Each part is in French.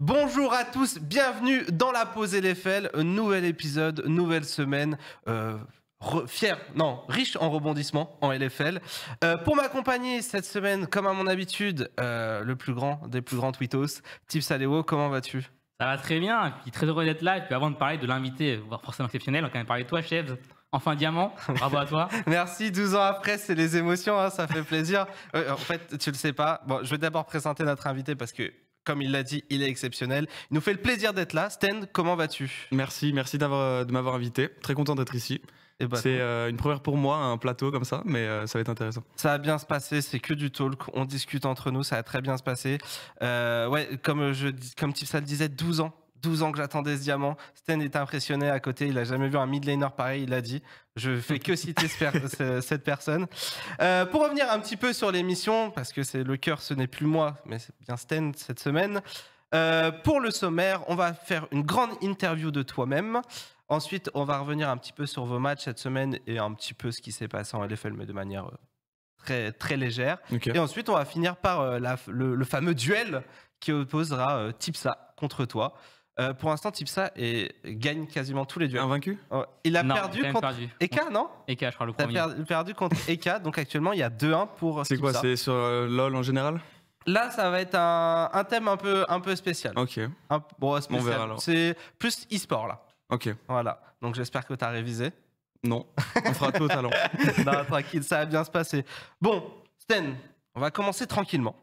Bonjour à tous, bienvenue dans la pause LFL, nouvel épisode, nouvelle semaine. Euh, non, riche en rebondissements en LFL. Euh, pour m'accompagner cette semaine, comme à mon habitude, euh, le plus grand des plus grands tweetos, Tips Alewo, comment vas-tu Ça va très bien, puis très heureux d'être là. Et puis avant de parler de l'invité, forcément exceptionnel, on va quand même parler de toi, chèvre Enfin diamant, bravo à toi. Merci, 12 ans après, c'est les émotions, hein, ça fait plaisir. en fait, tu le sais pas. je vais d'abord présenter notre invité parce que comme il l'a dit, il est exceptionnel. Il nous fait le plaisir d'être là. Sten, comment vas-tu Merci, merci euh, de m'avoir invité. Très content d'être ici. Eh ben, c'est euh, une première pour moi, un plateau comme ça, mais euh, ça va être intéressant. Ça a bien se passer, c'est que du talk, on discute entre nous, ça a très bien se passer. ouais, comme, je, comme le disait, 12 ans 12 ans que j'attendais ce diamant. Sten est impressionné à côté. Il n'a jamais vu un mid laner pareil. Il a dit. Je fais que citer cette personne. Euh, pour revenir un petit peu sur l'émission, parce que c'est le cœur, ce n'est plus moi, mais c'est bien Sten cette semaine. Euh, pour le sommaire, on va faire une grande interview de toi-même. Ensuite, on va revenir un petit peu sur vos matchs cette semaine et un petit peu ce qui s'est passé en LFL, mais de manière euh, très, très légère. Et ensuite, on va finir par le, le, fameux duel qui opposera Tipsa contre toi. Euh, pour l'instant, Tipsa gagne quasiment tous les duels. Invaincu vaincu oh, Il a perdu contre Eka, non Eka, je crois, le premier. Il a perdu contre Eka, donc actuellement, il y a 2-1 pour euh, C'est quoi C'est sur euh, LoL en général Là, ça va être un, thème un peu, spécial. Ok. bon, spécial. C'est plus e-sport, là. Ok. Voilà. Donc, j'espère que tu as révisé. Non, on fera tout au talent. non, tranquille, ça va bien se passer. Bon, Sten, on va commencer tranquillement.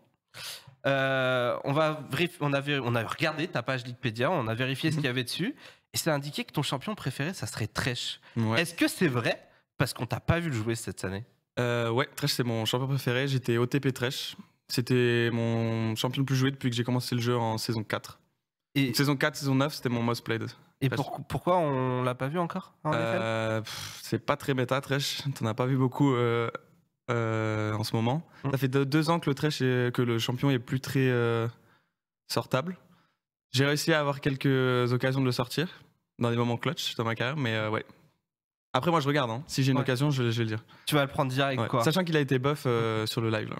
Euh, on, va on, a on a regardé ta page Wikipédia, on a vérifié ce mhm. qu'il y avait dessus, et c'est indiqué que ton champion préféré, ça serait Tresh. Est-ce que c'est vrai Parce qu'on t'a pas vu le jouer cette année. Euh, ouais, Tresh, c'est mon champion préféré. J'étais OTP Tresh. C'était mon champion le plus joué depuis que j'ai commencé le jeu en saison 4. saison 4, saison 9, c'était mon most played. Et pourquoi on l'a pas vu encore euh, C'est pas très méta, Tresh. T'en as pas vu beaucoup euh, en ce moment. Mmh. Ça fait deux, ans que le, que le champion est plus très euh, sortable. J'ai réussi à avoir quelques occasions de le sortir dans des moments clutch dans ma carrière, mais euh, ouais. Après, moi, je regarde. Hein. Si j'ai une occasion, je, vais le dire. Tu vas le prendre direct, quoi. Sachant qu'il a été buff sur le live. Là.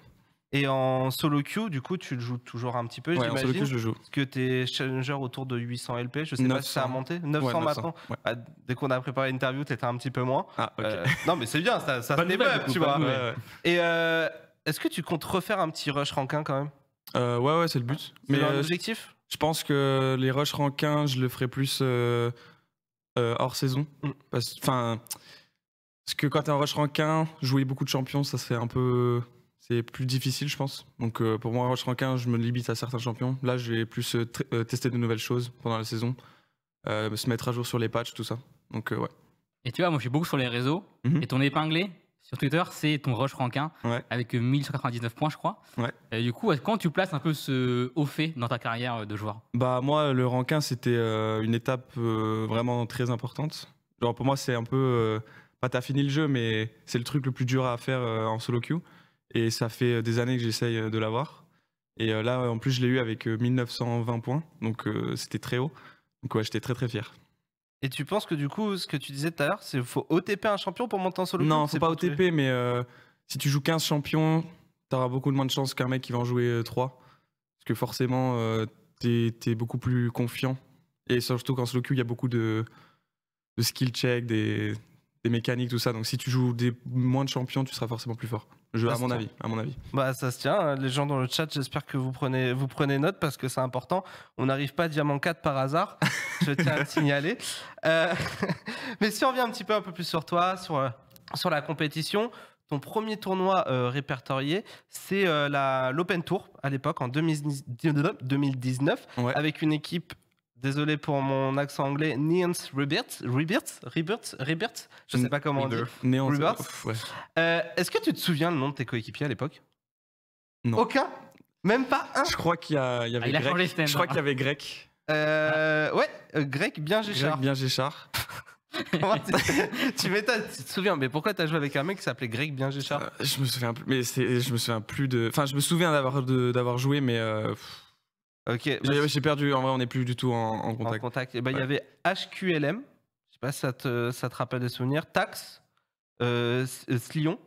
Et en solo queue, du coup, tu le joues toujours un petit peu, en solo je le joue. Parce que t'es challenger autour de 800 LP, je sais pas si ça a monté. 900, maintenant. Ah, dès qu'on a préparé l'interview, t'étais un petit peu moins. Ah, euh, non, mais c'est bien, ça, ça se développe, tu vois. Et euh, est-ce que tu comptes refaire un petit rush rank 1 quand même euh, Ouais, ouais, c'est le but. Ah, mais l'objectif Je pense que les rush rank 1, je le ferai plus hors saison. Mm. parce, que quand t'es en rush rank 1, jouer beaucoup de champions, ça se fait un peu c'est plus difficile, je pense. Donc euh, pour moi, rush Roche Rankin, je me limite à certains champions. Là, je vais plus euh, euh, tester de nouvelles choses pendant la saison, se mettre à jour sur les patchs, tout ça. Donc ouais. Et tu vois, moi, je suis beaucoup sur les réseaux. Mhm. Et ton épinglé sur Twitter, c'est ton Roche Rankin avec 1099 points, je crois. Et du coup, quand tu places un peu ce haut fait dans ta carrière de joueur Bah moi, le Rankin, c'était une étape vraiment très importante. Genre pour moi, c'est un peu pas t'as fini le jeu, mais c'est le truc le plus dur à faire en solo queue. Et ça fait euh, des années que j'essaye euh, de l'avoir. Et euh, là, en plus, je l'ai eu avec 1920 points. Donc, c'était très haut. Donc, ouais, j'étais très, très fier. Et tu penses que du coup, ce que tu disais tout à l'heure, c'est faut OTP un champion pour monter en solo Non, c'est pas OTP, mais si tu joues 15 champions, t'auras beaucoup moins de chances qu'un mec qui va en jouer 3. Parce que forcément, tu t'es beaucoup plus confiant. Et surtout qu'en solo queue, il y a beaucoup de, skill check, des, mécaniques, tout ça. Donc si tu joues moins de champions, tu seras forcément plus fort. Je, à, mon avis, à mon avis. Bah, ça se tient. Les gens dans le chat, j'espère que vous prenez, vous prenez note parce que c'est important. On n'arrive pas à Diamant 4 par hasard. je tiens à le signaler. Euh, mais si on revient un petit peu, un peu plus sur toi, sur, euh, sur la compétition, ton premier tournoi euh, répertorié, c'est la l'Open Tour à l'époque, en 2019, avec une équipe désolé pour mon accent anglais, Niels Rebert, Rebert, Rebert, Rebert, je sais pas comment on dit. Euh, est-ce que tu te souviens le nom de tes coéquipiers à l'époque Non. Aucun Même pas un Je crois qu'il y, y, ah, avait Grec. je crois hein. qu'il y avait Grec. Euh, ouais, euh, Grec bien Géchard. Grec bien Géchard. tu tu te souviens, mais pourquoi t'as joué avec un mec qui s'appelait Grec bien Géchard euh, Je me souviens plus, mais je me souviens plus de. Enfin, je me souviens d'avoir joué, mais. Ok. Bah, j'ai perdu, en vrai, on n'est plus du tout en, contact. En contact. Et eh ben, il y avait HQLM, je sais pas si ça te, rappelle des souvenirs, Tax, euh, euh, Slion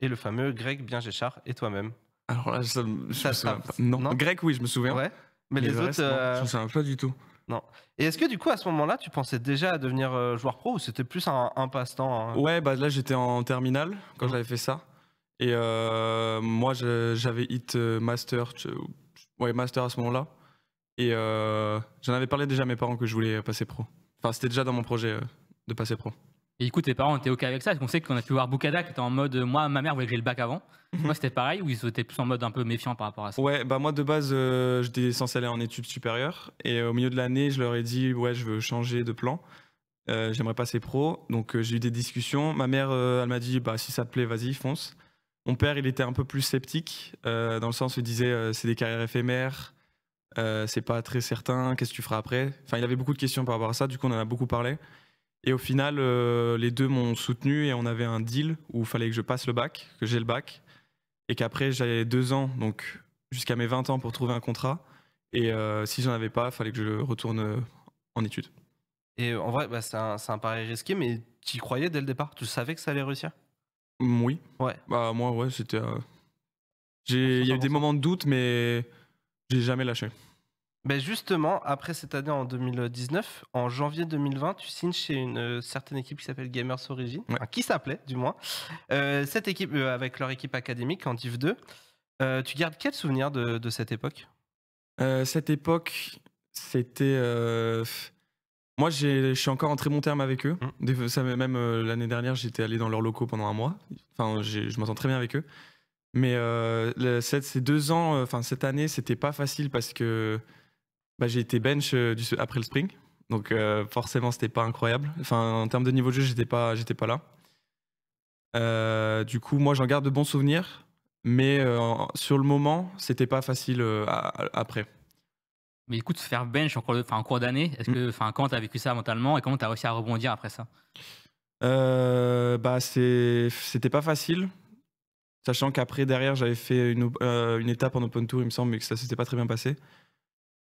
et le fameux Greg Bien Géchard et toi-même. Alors là, ça, je Non. Greg, oui, je me souviens. Ouais. Mais, les, autres. Non, euh, je pas du tout. Non. Et est-ce que du coup, à ce moment-là, tu pensais déjà à devenir euh, joueur pro ou c'était plus un, passe-temps hein? Ouais, bah là, j'étais en terminale quand mmh. j'avais fait ça. Et moi, j'avais hit master, ouais, master à ce moment-là. Et euh, j'en avais parlé déjà à mes parents que je voulais passer pro. Enfin, c'était déjà dans mon projet euh, de passer pro. Et écoute, tes parents étaient OK avec ça, parce qu'on sait qu'on a pu voir Bukada qui était en mode moi, ma mère voulait que j'ai le bac avant. Mhm. moi, c'était pareil, ou ils étaient plus en mode un peu méfiant par rapport à ça Ouais, bah moi de base, euh, j'étais censé aller en études supérieures. Et au milieu de l'année, je leur ai dit ouais, je veux changer de plan. J'aimerais passer pro. Donc j'ai eu des discussions. Ma mère, elle m'a dit bah si ça te plaît, vas-y, fonce. Mon père, il était un peu plus sceptique, dans le sens où il disait c'est des carrières éphémères, euh, c'est pas très certain, qu'est-ce que tu feras après Enfin, il avait beaucoup de questions par rapport à ça, du coup, on en a beaucoup parlé. Et au final, euh, les deux m'ont soutenu et on avait un deal où il fallait que je passe le bac, que j'ai le bac, et qu'après, j'avais deux ans, donc jusqu'à mes 20 ans pour trouver un contrat. Et euh, si j'en avais pas, il fallait que je retourne en études. Et en vrai, bah, c'est un, un, pari risqué, mais tu y croyais dès le départ Tu savais que ça allait réussir Oui. Ouais. Bah, moi, ouais, c'était. Il y a eu des moments de doute, mais j'ai jamais lâché. Ben justement, après cette année en 2019, en janvier 2020, tu signes chez une euh, certaine équipe qui s'appelle Gamers Origin, qui s'appelait du moins. Euh, cette équipe, euh, avec leur équipe académique en Div 2, tu gardes quel souvenir de, cette époque Cette époque, c'était. Moi, je suis encore en très bon terme avec eux. Mmh. ça, même l'année dernière, j'étais allé dans leurs locaux pendant un mois. Enfin, je m'entends très bien avec eux. Mais euh, ces deux ans, euh, enfin cette année, c'était pas facile parce que bah, j'ai été bench euh, après le spring, donc forcément c'était pas incroyable. Enfin en termes de niveau de jeu, j'étais pas, j'étais pas là. du coup, moi j'en garde de bons souvenirs, mais sur le moment, c'était pas facile après. Mais écoute, se faire bench en cours, d'année, est-ce mm. que, enfin, comment t'as vécu ça mentalement et comment t'as réussi à rebondir après ça Bah, c'est, c'était pas facile Sachant qu'après, derrière, j'avais fait euh, une, étape en open tour, il me semble, mais que ça s'était pas très bien passé.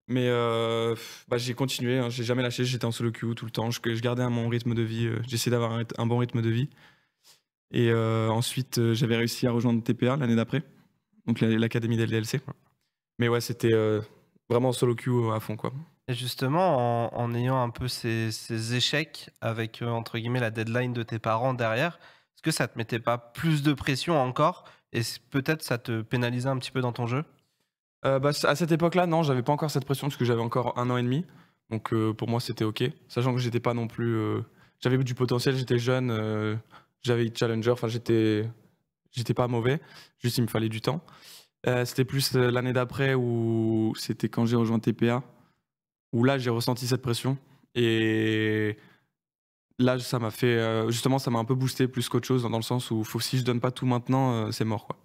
Mais euh, bah, j'ai continué, je hein. j'ai jamais lâché, j'étais en solo queue tout le temps, je, je gardais mon rythme de vie, euh. j'essayais d'avoir un, bon rythme de vie. Et ensuite, j'avais réussi à rejoindre TPA l'année d'après, donc l'académie d'LDLC. Mais ouais, c'était vraiment en solo queue à fond, quoi. Et justement, en, ayant un peu ces, ces échecs avec, entre guillemets, la deadline de tes parents derrière, est-ce que ça te mettait pas plus de pression encore et peut-être ça te pénalisait un petit peu dans ton jeu euh, bah, À cette époque-là, non, j'avais pas encore cette pression parce que j'avais encore un an et demi. Donc euh, pour moi, c'était OK. Sachant que j'étais pas non plus. Euh, j'avais du potentiel, j'étais jeune, j'avais challenger, enfin j'étais. J'étais pas mauvais, juste il me fallait du temps. c'était plus l'année d'après où c'était quand j'ai rejoint TPA, où là j'ai ressenti cette pression. Et là, ça m'a fait. Euh, justement, ça m'a un peu boosté plus qu'autre chose, dans le sens où si je donne pas tout maintenant, euh, c'est mort. Quoi.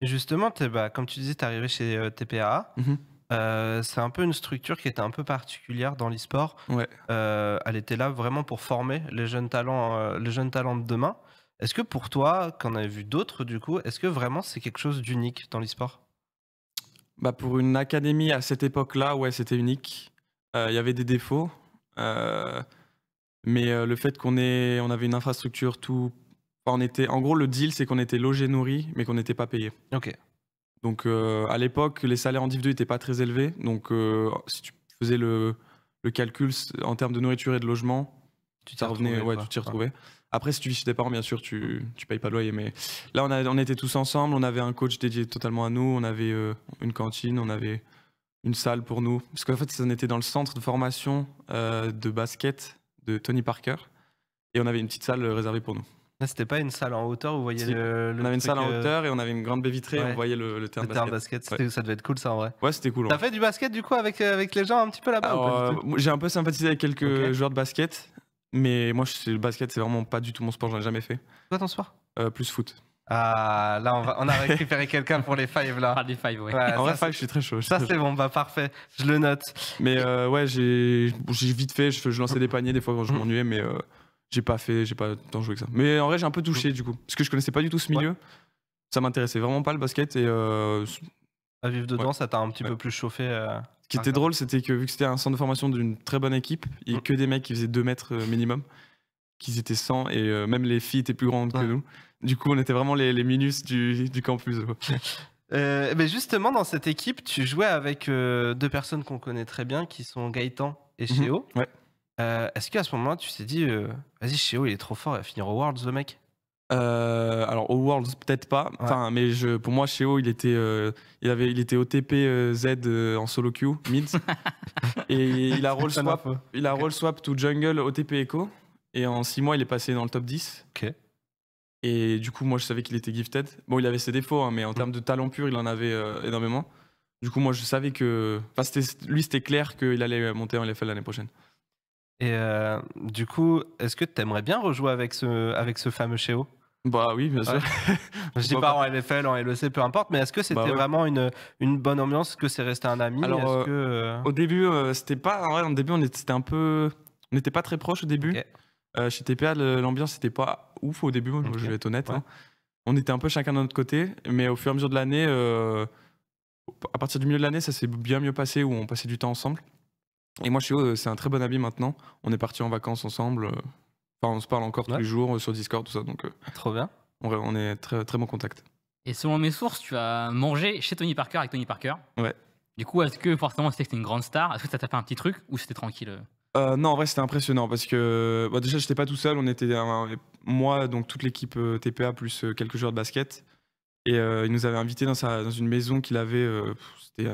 Justement, bah, comme tu disais, tu es arrivé chez euh, TPA. Mm-hmm. c'est un peu une structure qui était un peu particulière dans le elle était là vraiment pour former les jeunes talents, les jeunes talents de demain. Est-ce que pour toi, quand on avait vu d'autres du coup, est-ce que vraiment c'est quelque chose d'unique dans l'e-sport bah Pour une académie à cette époque-là, ouais, c'était unique. Il y avait des défauts. Mais euh, le fait qu'on on avait une infrastructure tout, on était, en gros, le deal c'est qu'on était logé, nourri, mais qu'on n'était pas payé. Ok. Donc euh, à l'époque, les salaires en Div 2 n'étaient pas très élevés. Donc euh, si tu faisais le, calcul en termes de nourriture et de logement, tu t'y revenais, ouais, tu t'y retrouvais. Après, si tu vis chez tes parents, bien sûr, tu, ne payes pas de loyer. Mais là, on, était tous ensemble. On avait un coach dédié totalement à nous. On avait une cantine. On avait une salle pour nous. Parce qu'en fait, on était dans le centre de formation de basket de Tony Parker. Et on avait une petite salle réservée pour nous. C'était pas une salle en hauteur où vous voyez le, On avait une salle en euh, hauteur et on avait une grande baie vitrée on voyait le, le terrain, de basket. basket. Ça devait être cool ça en vrai. Ouais, c'était cool. T'as hein. fait du basket du coup avec, avec les gens un petit peu là-bas euh, J'ai un peu sympathisé avec quelques joueurs de basket, mais moi je, le basket c'est vraiment pas du tout mon sport, j'en ai jamais fait. Quoi ton sport euh, Plus foot. Ah, là, on, a récupéré quelqu'un pour les fives, là. en vrai, je suis très chaud. Ça, c'est bon, bah, parfait. Je le note. Mais euh, ouais, j'ai vite fait, je, lançais des paniers des fois quand je mm. m'ennuyais, mais euh, j'ai pas fait, j'ai pas tant joué que ça. Mais en vrai, j'ai un peu touché mm. du coup, parce que je connaissais pas du tout ce milieu. Ça m'intéressait vraiment pas le basket et. Euh, à vivre dedans, ça t'a un petit peu plus chauffé. ce qui était drôle, c'était que vu que c'était un centre de formation d'une très bonne équipe, il avait mm. que des mecs qui faisaient 2 mètres minimum, qu'ils étaient 100 et même les filles étaient plus grandes que nous. Du coup, on était vraiment les, minus du, campus. Euh, mais justement, dans cette équipe, tu jouais avec euh, deux personnes qu'on connaît très bien, qui sont Gaëtan et Sheo. Mhm. ouais. Euh, est-ce qu'à ce moment-là, tu t'es dit, vas-y, Sheo, il est trop fort, il va finir au Worlds, le mec alors au Worlds peut-être pas, enfin mais je, pour moi Chéo il était il avait il était OTP Z en solo queue mid et il a roll swap il a roll swap tout jungle OTP Echo et en 6 mois il est passé dans le top 10. Ok. Et du coup, moi, je savais qu'il était gifted. Bon, il avait ses défauts, hein, mais en termes de talent pur, il en avait euh, énormément. Du coup, moi, je savais que. Enfin, lui, c'était clair qu'il allait monter en LFL l'année prochaine. Et euh, du coup, est-ce que tu aimerais bien rejouer avec ce, avec ce fameux Cheo bah oui, bien sûr. je dis pas, en LFL, en LEC, peu importe, mais est-ce que c'était bah vraiment une, une bonne ambiance, que c'est resté un ami Alors, euh, au début, c'était pas. En vrai, au début, on était, un peu. On n'était pas très proches au début. Euh, chez TPA, l'ambiance n'était pas ouf au début, je vais être honnête. Hein. On était un peu chacun de notre côté, mais au fur et à mesure de l'année, euh, à partir du milieu de l'année, ça s'est bien mieux passé où on passait du temps ensemble. Et moi, eux, c'est un très bon ami maintenant. On est parti en vacances ensemble. Euh, enfin, on se parle encore tous les jours sur Discord, tout ça. Donc, Trop bien. On, on est très, très bon contact. Et selon mes sources, tu as mangé chez Tony Parker avec Tony Parker. Ouais. Du coup, est-ce que forcément, c'était une grande star Est-ce que ça t'a fait un petit truc ou c'était tranquille euh, non, en vrai, c'était impressionnant parce que bah, déjà, j'étais pas tout seul. On était moi, donc toute l'équipe euh, TPA plus euh, quelques joueurs de basket. Et il nous avait invités dans, sa, dans une maison qu'il avait. c'était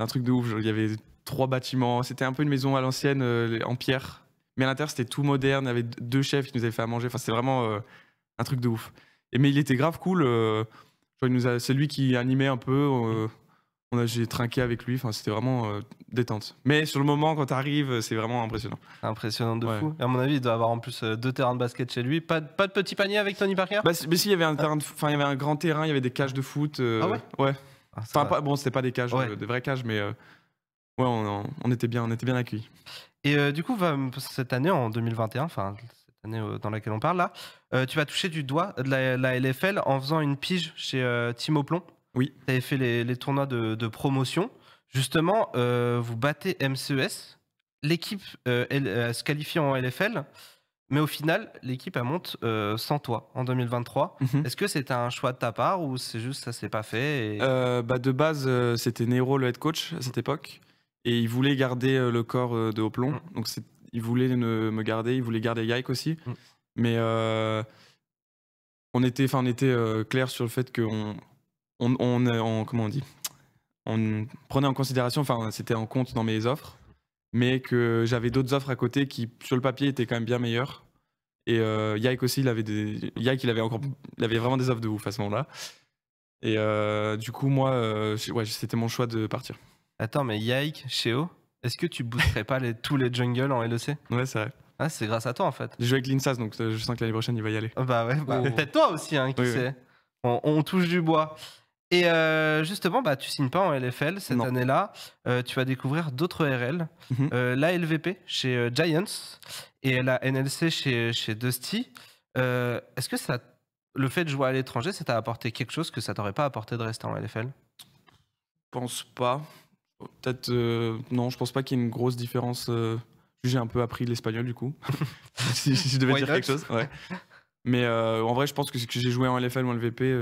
un, truc de ouf. il y avait trois bâtiments. C'était un peu une maison à l'ancienne, en pierre. Mais à l'intérieur, c'était tout moderne. Il y avait deux chefs qui nous avaient fait à manger. Enfin, c'était vraiment un truc de ouf. Et, mais il était grave cool. C'est lui qui animait un peu on j'ai trinqué avec lui. Enfin, c'était vraiment euh, détente. Mais sur le moment, quand tu arrives, euh, c'est vraiment impressionnant. Impressionnant de fou. Et à mon avis, il doit avoir en plus euh, deux terrains de basket chez lui. Pas, pas de petit panier avec Tony Parker bah, Mais si, il y avait un terrain, enfin, il y avait un grand terrain, il y avait des cages de foot. ah ouais. Ouais. Ah, enfin, pas, bon, c'était pas des cages, des vraies cages, mais ouais, on, était bien, on était bien accueillis. Et du coup, cette année, en 2021, enfin année dans laquelle on parle là, tu vas toucher du doigt de la, LFL en faisant une pige chez Timo Plon. Oui. Tu avais fait les, tournois de, promotion. Justement, euh, vous battez MCES. L'équipe euh, euh, se qualifie en LFL, mais au final, l'équipe monte sans toi en 2023. Mhm. Est-ce que c'était un choix de ta part ou c'est juste ça s'est pas fait bah, De base, c'était Nero le head coach à cette époque et il voulait garder le corps de Hoplon. Mm. Donc il voulait me garder, il voulait garder Yike aussi. Mm. Mais on était, on était clair sur le fait qu'on euh, on, comment on dit on prenait en considération, enfin c'était en compte dans mes offres, mais que j'avais d'autres offres à côté qui sur le papier étaient quand même bien meilleures. Et euh, aussi, il avait des, il avait encore, il avait vraiment des offres de ouf à ce moment-là. Et euh, du coup moi, euh, c'était mon choix de partir. Attends, mais Yike, Sheo, est-ce que tu boosterais pas les, tous les jungles en LEC Ouais, c'est vrai. Ah, c'est grâce à toi en fait. je joue avec l'INSAS donc je sens que l'année prochaine il va y aller. Bah ouais, bah, peut-être toi aussi, hein, qui on touche du bois. Et euh, justement, bah, tu signes pas en LFL cette année-là. Euh, tu vas découvrir d'autres RL. Mhm. Euh, la LVP chez Giants et la NLC chez, Dusty. Est-ce que ça, le fait de jouer à l'étranger, ça t'a apporté quelque chose que ça t'aurait pas apporté de rester en LFL Je pense pas. Peut-être. non, je pense pas qu'il y ait une grosse différence. J'ai un peu appris l'espagnol du coup. si, je devais dire quelque chose. Mais en vrai, je pense que, que j'ai joué en LFL ou en LVP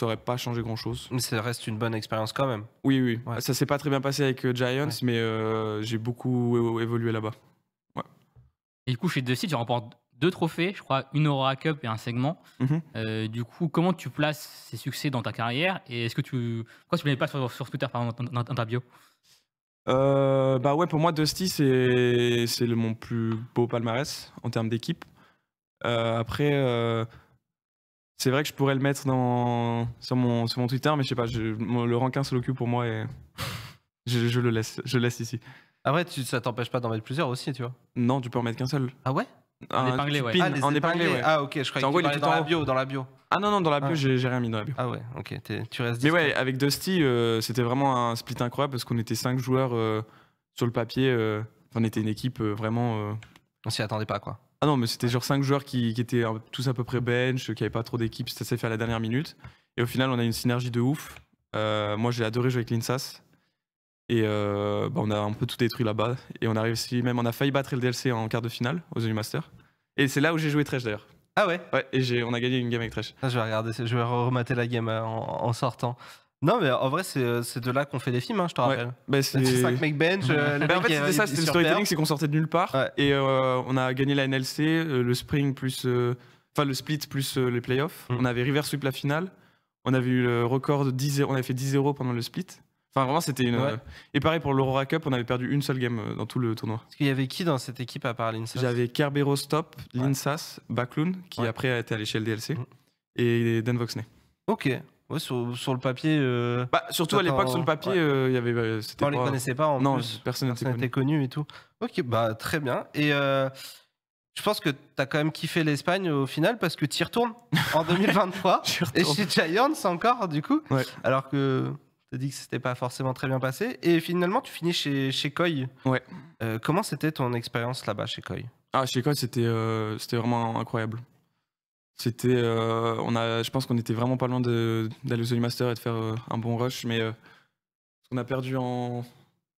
ça aurait pas changé grand chose. Mais ça reste une bonne expérience quand même. Oui, oui. Ça s'est pas très bien passé avec euh, Giants, mais euh, j'ai beaucoup évolué là-bas. Ouais. Et du coup, chez Dusty tu remportes deux trophées, je crois, une Aurora Cup et un segment. Mm-hmm. Euh, du coup, comment tu places ces succès dans ta carrière Et est-ce que tu. Pourquoi tu ne pas sur, Twitter, par dans, ta bio bah ouais, pour moi, Dusty, c'est mon plus beau palmarès en termes d'équipe. après, c'est vrai que je pourrais le mettre dans, sur, mon, sur mon Twitter, mais je sais pas, je, le rankin solo queue pour moi, et je, je, le laisse, je laisse ici. Après, ah tu, ça t'empêche pas d'en mettre plusieurs aussi, tu vois Non, tu peux en mettre qu'un seul. Ah ouais en épinglé, ouais. Ah, en épinglé, ah, ouais. Ah, ok, je croyais que tu dans la bio, dans la bio. Ah non, non, dans la ah. bio, ah. j'ai rien mis dans la bio. Ah ouais, ok, tu restes Mais ouais, avec Dusty, euh, c'était vraiment un split incroyable parce qu'on était cinq joueurs euh, sur le papier. Euh, on était une équipe vraiment... On s'y attendait pas, quoi. Ah non, mais c'était genre 5 joueurs qui, étaient tous à peu près bench, qui n'avaient pas trop d'équipe, ça s'est fait à la dernière minute. Et au final, on a une synergie de ouf. Euh, moi, j'ai adoré jouer avec l'INSAS. Et euh, bah, on a un peu tout détruit là-bas. Et on a réussi, même on a failli battre le DLC en quart de finale aux EU Et c'est là où j'ai joué Trash d'ailleurs. Ah ouais Ouais, et on a gagné une game avec Trash. je vais regarder, je vais remater la game euh, en sortant. Non, mais en vrai, euh, c'est de là qu'on fait des films, hein, je te rappelle. Bah, c'est euh, bah, en fait, c'était ça, le storytelling, c'est qu'on sortait de nulle part. Et euh, on a gagné la NLC, le spring plus. Enfin, le split plus les playoffs. Mm. On avait reverse la finale. On avait eu le record de 10 On a fait 10-0 pendant le split. Enfin, vraiment, c'était une. Et pareil pour l'Aurora Cup, on avait perdu une seule game dans tout le tournoi. Il y avait qui dans cette équipe à part l'INSAS J'avais Kerbero Stop, l'INSAS, Bakloun, qui après a été à l'échelle DLC, mm. et Dan Voxney. Ok sur, sur, le papier. Euh, bah, surtout à l'époque, sur le papier, euh, il y avait. Bah, pas... on ne les connaissait pas en plus. Personne n'était connu. et tout. Ok, bah très bien. Et euh, je pense que tu as quand même kiffé l'Espagne au final parce que tu y retournes en 2023. Et chez Giants encore, du coup. Alors que tu as dit que c'était pas forcément très bien passé. Et finalement, tu finis chez, chez Koi. Ouais. comment c'était ton expérience là-bas chez Koi ah, Chez Koi, c'était c'était vraiment incroyable. C'était, euh, on a, je pense qu'on était vraiment pas loin d'aller au semi Master et de faire euh, un bon rush, mais euh, on a perdu en,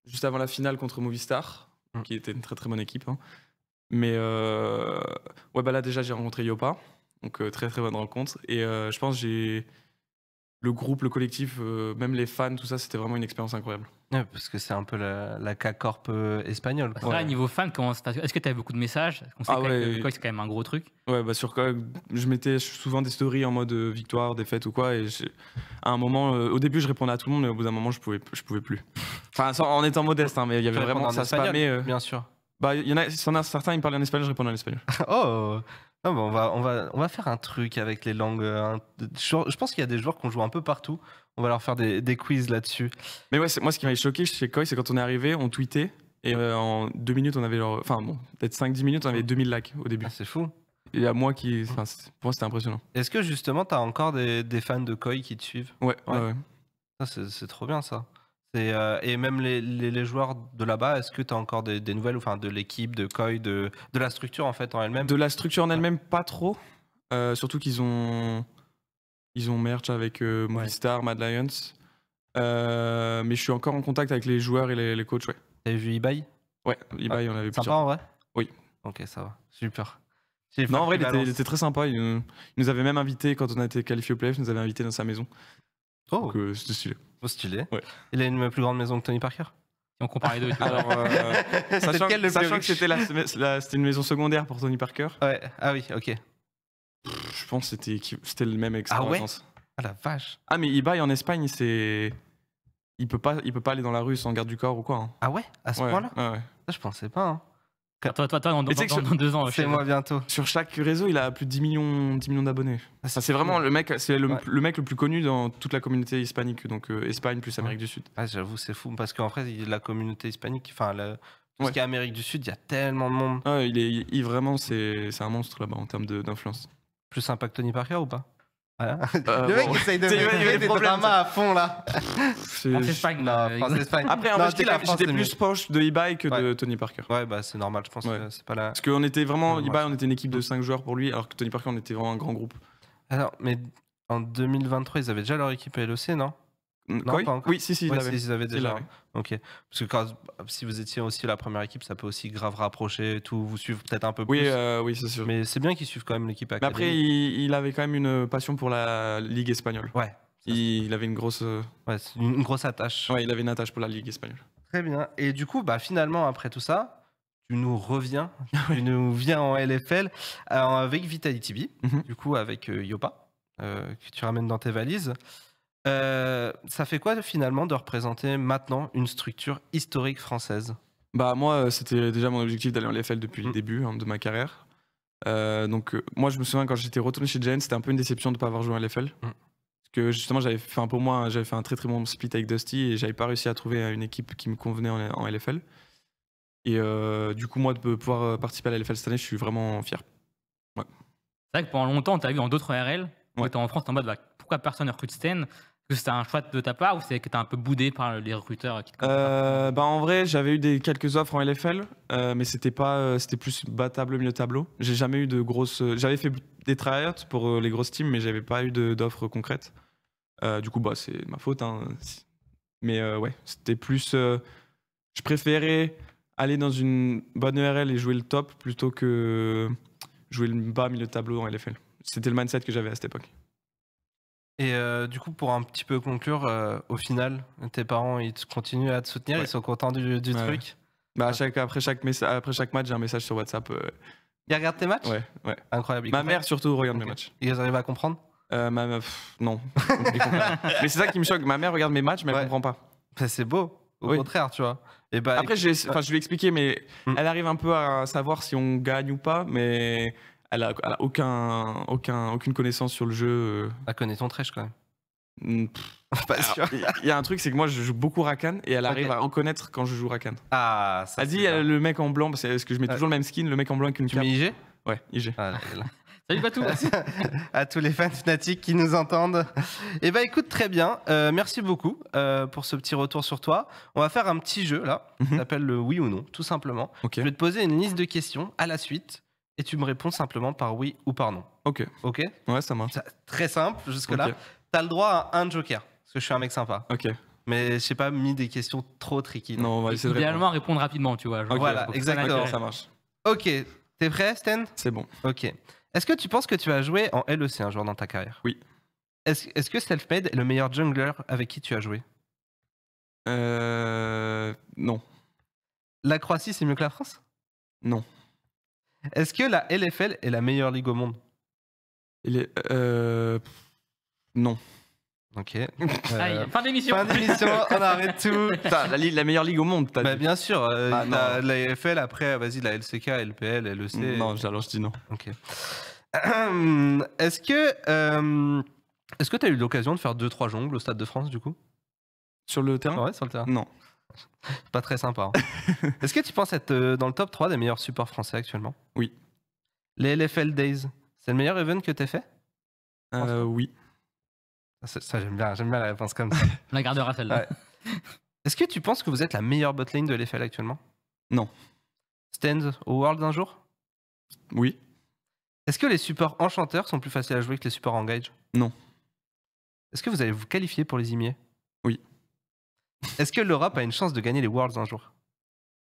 juste avant la finale contre Movistar, mm. qui était une très très bonne équipe. Hein. Mais ouais, bah là déjà j'ai rencontré Yopa, donc très très bonne rencontre. Et je pense j'ai le groupe, le collectif, même les fans, tout ça, c'était vraiment une expérience incroyable parce que c'est un peu la, la K-Corp euh, espagnole. Quoi. niveau fan, Est-ce que tu as beaucoup de messages On sait ah ouais. c'est quand même un gros truc. Ouais, bah sur quoi je mettais souvent des stories en mode euh, victoire, défaite ou quoi. Et à un moment, euh, au début, je répondais à tout le monde, mais au bout d'un moment, je pouvais, je pouvais plus. Enfin, en étant modeste, hein, mais il y avait vraiment ça espagnol, Bien sûr. Bah, il y en a, certains, ils me parlaient en espagnol, je répondais en espagnol. oh on, va, on, va, on va faire un truc avec les langues. Hein. Je pense qu'il y a des joueurs qu'on joue un peu partout. On va leur faire des, des quiz là-dessus. Mais ouais, c'est- moi, ce qui m'a choqué chez Koi, c'est quand on est arrivé, on tweetait. Et euh, en deux minutes, on avait leur Enfin, bon, peut-être 5-10 minutes, on avait 2000 likes au début. Ah, c'est fou. y a moi qui. pour moi, c'était impressionnant. Est-ce que justement, t'as encore des, fans de Koi qui te suivent Ouais, ouais, c'est trop bien ça. Euh, et même les, joueurs de là-bas, est-ce que tu as encore des, nouvelles enfin, de l'équipe, de Koi, de, de, la structure en fait en elle-même De la structure en elle-même, pas trop. Euh, surtout qu'ils ont, ils ont merch avec euh, Movistar, Mad Lions. mais je suis encore en contact avec les joueurs et les, coachs. Ouais. T'as vu Ibai Ouais, Ibai, on avait ah, Sympa en vrai Oui. Ok, ça va. Super. Non, en vrai, il était, très sympa. Il, nous avait même invité, quand on a été qualifié au playoff, il nous avait invité dans sa maison. Oh. Euh, c'était stylé. Oh, il a une plus grande maison que Tony Parker on compare les deux. Euh, sachant, que c'était une maison secondaire pour Tony Parker. Ouais. Ah oui, ok. je pense que c'était le même expérience. Ah ouais Ah la vache. Ah mais il baille en Espagne, c'est... Il peut, pas, il peut pas aller dans la rue sans garde du corps ou quoi. Hein. Ah ouais À ce point-là ouais, ouais. je pensais pas. Hein. Toi, toi, toi, dans, deux ans. C'est moi bientôt. Sur chaque réseau, il a plus de 10 millions, 10 millions d'abonnés. Ça, ah, c'est vraiment le mec, c'est le, mec le plus connu dans toute la communauté hispanique, donc euh, Espagne plus Amérique du Sud. Ah, j'avoue, c'est fou, parce qu'en fait, la communauté hispanique, enfin, la... tout ce qui est Amérique du Sud, il y a tellement de monde. Ah, il est, vraiment, c'est un monstre là-bas en termes d'influence. Plus impact Tony Parker ou pas ah, euh, le mec essaye de des problèmes à fond là. France-Espagne. Après, j'étais euh, plus proche de Ibai que de Tony Parker. Ouais, bah c'est normal, je pense que c'est pas la. Parce qu'on était vraiment, Ibai, on était une équipe de 5 joueurs pour lui, alors que Tony Parker, on était vraiment un grand groupe. Alors, mais en 2023, ils avaient déjà leur équipe à LOC, non Mm, oui, oui, si, si, ils déjà. ok. Parce que si vous étiez aussi la première équipe, ça peut aussi grave rapprocher, tout vous suivre peut-être un peu plus. Euh, oui, c'est sûr. Mais c'est bien qu'ils suivent quand même l'équipe. Mais après, il, avait quand même une passion pour la Ligue espagnole. Ouais. il, avait une grosse. Euh, une, grosse attache. Ouais, il avait une attache pour la Ligue espagnole. Très bien. Et du coup, bah, finalement, après tout ça, tu nous reviens, tu nous viens en LFL euh, avec Vitality B, mhm. du coup, avec euh, Yopa, que tu ramènes dans tes valises. Euh, ça fait quoi finalement de représenter maintenant une structure historique française Bah moi, euh, c'était déjà mon objectif d'aller en LFL depuis le mhm. début hein, de ma carrière. Euh, donc moi, je me souviens quand j'étais retourné chez Gen, c'était un peu une déception de ne pas avoir joué en LFL. Mm. Parce que justement, j'avais fait un pour moi, j'avais fait un très très bon split avec Dusty et j'avais pas réussi à trouver une équipe qui me convenait en, LFL. Et du coup, moi, de pouvoir participer à la LFL cette année, je suis vraiment fier. C'est vrai que pendant longtemps, tu as vu dans d'autres RL, ouais. en France, en mode la. Bah, pourquoi personne ne recrute Sten c'est un choix de ta part ou c'est que tu un peu boudé par les recruteurs qui te euh, bah, En vrai, j'avais eu des, quelques offres en LFL, euh, mais c'était pas, euh, c'était plus bas table, milieu tableau. J'ai jamais eu de grosses. J'avais fait des tryouts pour les grosses teams, mais j'avais pas eu d'offres concrètes. du coup, bah, c'est ma faute. Hein. Mais ouais, c'était plus. je préférais aller dans une bonne URL et jouer le top plutôt que jouer le bas milieu tableau en LFL. C'était le mindset que j'avais à cette époque. Et euh, du coup, pour un petit peu conclure, euh, au final, tes parents, ils continuent à te soutenir, ils sont contents du, truc bah, chaque, après, chaque après chaque match, j'ai un message sur WhatsApp. Euh. Ils regardent tes matchs Ouais, ouais. Incroyable. Ma mère surtout regarde mes matchs. Ils arrivent à comprendre ma, meuf, Non. mais c'est ça qui me choque. Ma mère regarde mes matchs, mais elle comprend pas. Bah, c'est beau. Au contraire, tu vois. Et bah, Après, je lui ai expliqué, mais hmm. elle arrive un peu à savoir si on gagne ou pas, mais elle a, aucun, aucun, aucune connaissance sur le jeu. Elle euh. connaît ton trèche quand même. Il hmm, y a un truc, c'est que moi je joue beaucoup Rakan et elle arrive à en connaître quand je joue Rakan. Ah, ça. Elle dit euh, le mec en blanc, parce que je mets toujours le même skin, le mec en blanc avec une tu cape. IG Ouais, IG. Ah, Salut Batou À tous les fans fanatiques qui nous entendent. Eh bah écoute, très bien. Euh, merci beaucoup pour ce petit retour sur toi. On va faire un petit jeu là, On mhm. s'appelle le oui ou non, tout simplement. Je vais te poser une liste de questions à la suite et tu me réponds simplement par oui ou par non. Ok. Ok Ouais, ça marche. Très simple, jusque-là. T'as Tu as le droit à un joker, parce que je suis un mec sympa. Ok. Mais je n'ai pas mis des questions trop tricky. Non, on va essayer de répondre. rapidement, tu vois. voilà, exactement. Ça marche. Ok. T'es prêt, Sten C'est bon. Ok. Est-ce que tu penses que tu as joué en LEC un jour dans ta carrière Oui. Est-ce est que Selfmade est le meilleur jungler avec qui tu as joué Euh. Non. La Croatie, c'est mieux que la France Non. Est-ce que la LFL est la meilleure ligue au monde euh, Non. Ok. Euh, fin d'émission. fin d'émission, on arrête tout. la, meilleure ligue au monde, t'as bah, dit. bien sûr, euh, ah, la LFL, après, vas-y, la LCK, LPL, LEC. Mm, non, alors je dis non. Ok. Est-ce que euh, est tu as eu l'occasion de faire 2-3 jongles au Stade de France du coup Sur le terrain Ouais, sur le terrain. Non. pas très sympa. Hein. Est-ce que tu penses être euh, dans le top 3 des meilleurs supports français actuellement Oui. Les LFL Days, c'est le meilleur event que t'aies fait Euh, oui. Ah, ça, j'aime bien, j'aime bien la réponse comme ça. la garde de Raphaël. Est-ce que tu penses que vous êtes la meilleure botlane de l'FL actuellement Non. Stands au World un jour Oui. Est-ce que les supports enchanteurs sont plus faciles à jouer que les supports engage Non. Est-ce que vous allez vous qualifier pour les imiers est-ce que l'Europe a une chance de gagner les Worlds un jour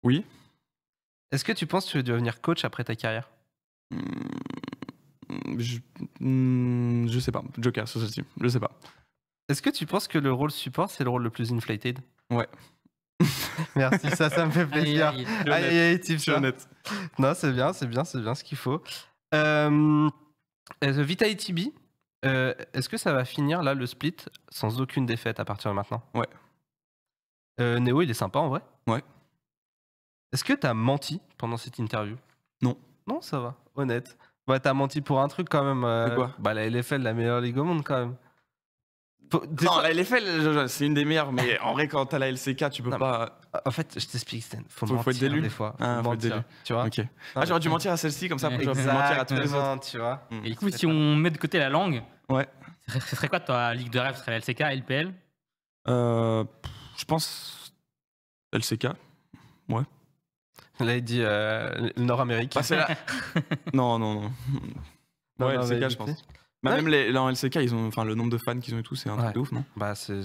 Oui. Est-ce que tu penses que tu veux devenir coach après ta carrière hmm, hmm, je, sais pas. Joker, sur Je sais pas. Est-ce que tu penses que le rôle support, c'est le rôle le plus inflated Ouais. Merci, ça, ça me fait plaisir. Aïe, aïe, aïe, type honnête. Non, c'est bien, c'est bien, c'est bien ce qu'il faut. Euh, euh Vita euh, est-ce que ça va finir là le split sans aucune défaite à partir de maintenant Ouais. Euh, Néo, il est sympa en vrai. Ouais. Est-ce que t'as menti pendant cette interview Non. Non, ça va, honnête. Ouais, bah, t'as menti pour un truc quand même. euh, quoi Bah, la LFL, la meilleure ligue au monde quand même. Non, la LFL, c'est une des meilleures, mais en vrai, quand t'as la LCK, tu peux pas. En fait, je t'explique, Sten. Faut, mentir être d'élu. des fois. Ah, faut mentir, tu vois. Ok. Ah, j'aurais dû mentir à celle-ci, comme ça, après, mentir à tous les autres. tu vois. Mm. Et du coup, si on met de côté la langue, Ouais. ce serait- quoi ta ligue de rêve Ce serait la LCK, LPL Euh, je pense LCK. Ouais. Là, il dit euh, Nord-Amérique. non, bah, non, non. non ouais, LCK, je pense. Bah, même les, là, en LCK, ils ont, enfin, le nombre de fans qu'ils ont et tout, c'est un truc de ouf, non bah, c'est,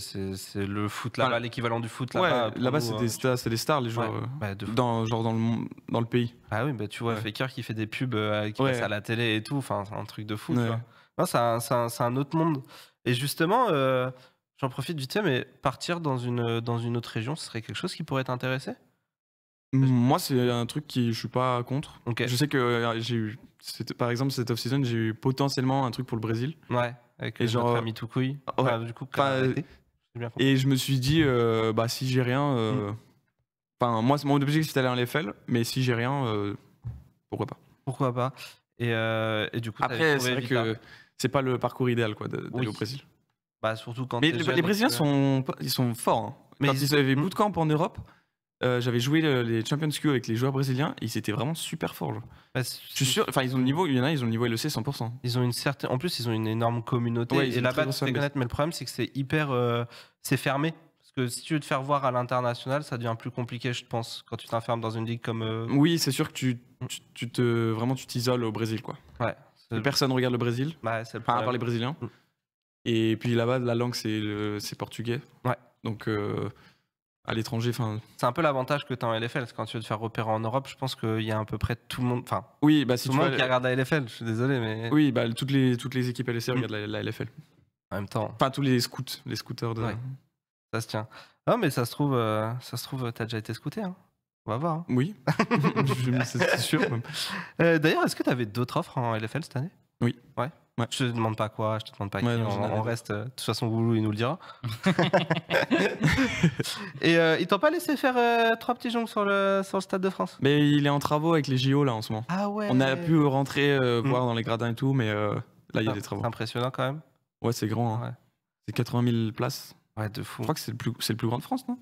le foot là l'équivalent du foot là-bas. là-bas, c'est, hein. des stars, c'est des stars, les joueurs. Euh, bah, dans, genre dans le, dans le pays. Ah oui, bah, tu vois, Faker qui fait des pubs euh, qui passe à la télé et tout, enfin, c'est un truc de fou. c'est, un, un, autre monde. Et justement, J'en profite du thème, mais partir dans une, euh, dans une autre région, ce serait quelque chose qui pourrait t'intéresser Moi, c'est un truc qui je suis pas contre. Je sais que euh, j'ai eu, par exemple, cette off-season, j'ai eu potentiellement un truc pour le Brésil. Ouais, avec et notre genre... ami tout euh, et je me suis dit, bah, si j'ai rien. Mm. Enfin, moi, mon objectif, c'est d'aller en Eiffel, mais si j'ai rien, pourquoi pas Pourquoi pas et, du coup, après, c'est vrai que c'est pas le parcours idéal d'aller au Brésil. Bah, surtout quand les, Brésiliens sont, ils sont forts. Hein. Mais quand ils, avaient de bootcamp en Europe, euh, j'avais joué les Champions Q avec les joueurs brésiliens ils étaient vraiment super forts. Bah, je suis sûr, enfin ils ont le niveau, il y en a, ils ont le niveau LEC 100%. Ils ont une certaine, en plus ils ont une énorme communauté et là-bas tu honnête mais le problème c'est que c'est hyper, euh, c'est fermé. Parce que si tu veux te faire voir à l'international, ça devient plus compliqué, je pense, quand tu t'enfermes dans une ligue comme. Euh, oui, c'est sûr que mm. tu, tu, te, vraiment tu t'isoles au Brésil quoi. Ouais. Personne regarde le Brésil. Bah, à part les Brésiliens. Mm. Et puis là-bas, la langue, c'est portugais. Ouais. Donc euh, à l'étranger. enfin. C'est un peu l'avantage que tu as en LFL, quand tu veux te faire repérer en Europe, je pense qu'il y a à peu près tout le monde, enfin, oui, bah, si tout le monde qui regarde la LFL, je suis désolé, mais... Oui, bah, toutes, les, toutes les équipes LSR mm. regardent la, LFL. En même temps. Enfin tous les scouts, les scooters de... Ça se tient. Non, mais ça se trouve, euh, ça se trouve, t'as déjà été scouté, hein on va voir. Hein. Oui, c'est sûr. Euh, d'ailleurs, est-ce que tu avais d'autres offres en LFL cette année Oui. Ouais. Je te demande pas quoi, je te demande pas qui, on, reste. Euh, de toute façon, Goulou il nous le dira. et euh, il ils t'ont pas laissé faire euh, trois petits jongles sur le, le Stade de France Mais il est en travaux avec les JO là en ce moment. Ah ouais On a pu rentrer hmm. voir dans les gradins et tout, mais là, il y a ah, des travaux. C'est impressionnant quand même. Ouais, c'est grand. Hein. Ouais. C'est 80 000 places. Ouais, de fou. Je crois que c'est le, plus, le plus grand de France, non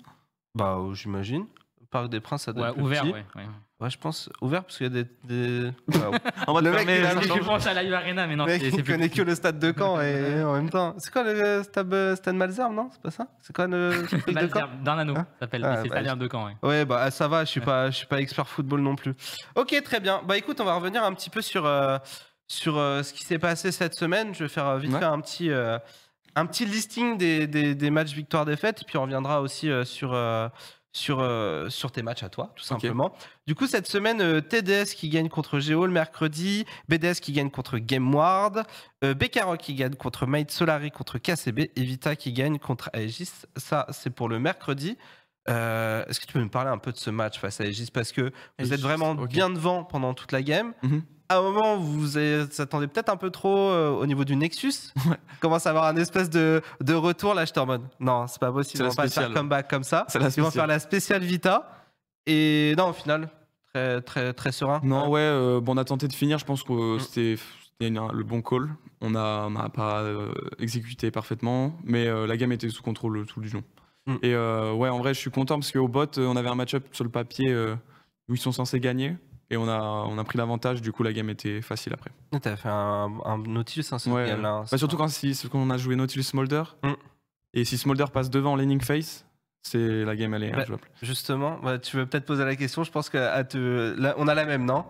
Bah, j'imagine. Parc des Princes, ça doit être ouvert, petit. Ouais, ouais. ouais, je pense ouvert parce qu'il y a des. Ah, en mode le mec, mais, pense à la U Arena, mais non, c'est plus. connaît que le stade de Caen et en même temps. C'est quoi le stade, stade Malzerbe, non C'est pas ça C'est quoi le stade de D'un anneau, hein? ça s'appelle. Ah, c'est bah, stade de Caen, ouais. Ouais, bah ah, ça va, je suis pas, je suis pas expert football non plus. Ok, très bien. Bah écoute, on va revenir un petit peu sur euh, sur euh, ce qui s'est passé cette semaine. Je vais faire euh, vite faire un petit. un petit listing des, des, des matchs victoires-défaites, puis on reviendra aussi sur, sur, euh, sur tes matchs à toi, tout simplement. Du coup, cette semaine, euh, TDS qui gagne contre Géo le mercredi, BDS qui gagne contre GameWard, ward euh, Bekarok qui gagne contre Might Solari contre KCB, Evita qui gagne contre Aegis. Ça, c'est pour le mercredi. Est-ce que tu peux me parler un peu de ce match face à Aegis Parce que vous êtes vraiment bien devant pendant toute la game. Mhm à un moment, vous vous attendez peut-être un peu trop euh, au niveau du Nexus. Ouais. Commence à avoir un espèce de, retour. Là, je mode non, c'est pas possible. On va pas faire comeback comme ça. Ils vont faire la spéciale Vita. Et non, au final, très, très, très serein. Non, ouais, euh, bon, on a tenté de finir. Je pense que mm. c'était le bon call. On n'a pas euh, exécuté parfaitement, mais la gamme était sous contrôle tout du long. Mm. Et ouais, en vrai, je suis content parce qu'au bot, on avait un match-up sur le papier où ils sont censés gagner. Et on a, on a pris l'avantage, du coup la game était facile après. Ah, t'as fait un, Nautilus, hein, ce là. Hein, bah, surtout quand, si, on a joué Nautilus Smolder. Mm. Et si Smolder passe devant l'Ening Face, c'est la game elle est bah, Justement, bah, tu veux peut-être poser la question, je pense qu'on ah, te... on a la même, non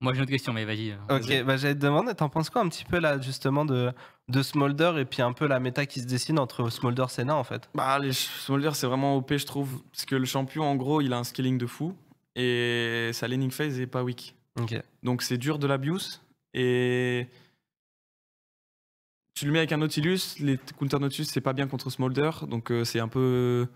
moi j'ai une autre question, mais vas-y. Euh, ok, j'allais te demander, t'en penses quoi un petit peu là justement de, de Smolder et puis un peu la méta qui se dessine entre Smolder et en fait Bah les Smolder c'est vraiment OP je trouve, parce que le champion en gros il a un scaling de fou, et sa laning phase est pas weak. Donc c'est dur de l'abuse et tu le mets avec un Nautilus, les counter Nautilus c'est pas bien contre Smolder, donc euh, c'est un peu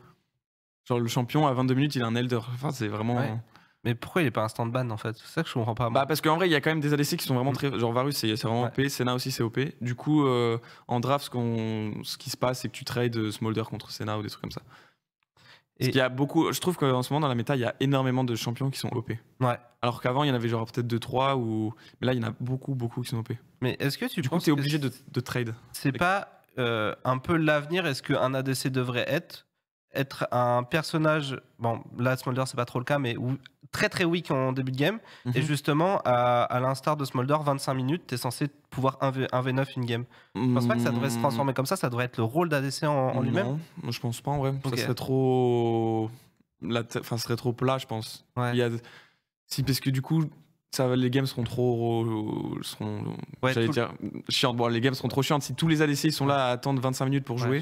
genre le champion à 22 minutes il a un Elder. Enfin c'est vraiment. Mais pourquoi il est pas un stand ban en fait C'est ça que je comprends pas. Bah parce qu'en vrai il y a quand même des ADC qui sont vraiment mm. très genre Varus c'est vraiment OP, Senna aussi c'est OP. Du coup euh, en draft ce, ce qui se passe c'est que tu trades Smolder contre Senna ou des trucs comme ça y a beaucoup, je trouve qu'en ce moment dans la méta, il y a énormément de champions qui sont OP. Ouais. Alors qu'avant, il y en avait genre peut-être 2-3, ou... mais là, il y en a beaucoup, beaucoup qui sont OP. Mais est-ce que tu du obligé de, trade C'est pas euh, un peu l'avenir Est-ce qu'un ADC devrait être être un personnage, bon là Smolder c'est pas trop le cas, mais où très très weak en début de game. Et mhm. justement, à, à l'instar de Smolder, 25 minutes, tu es censé pouvoir 1 v 9 une game. Je pense pas que ça devrait se mm. transformer comme ça, ça devrait être le rôle d'ADC en, lui-même. Non, je pense pas en vrai. Ça serait trop. La enfin, serait trop plat, je pense. Il y a... Si, parce que du coup, ça, les games seront trop. Seront, j'allais dire, chiantes. Bon, les games seront trop chiantes. Si tous les ADC ils sont là à attendre 25 minutes pour jouer,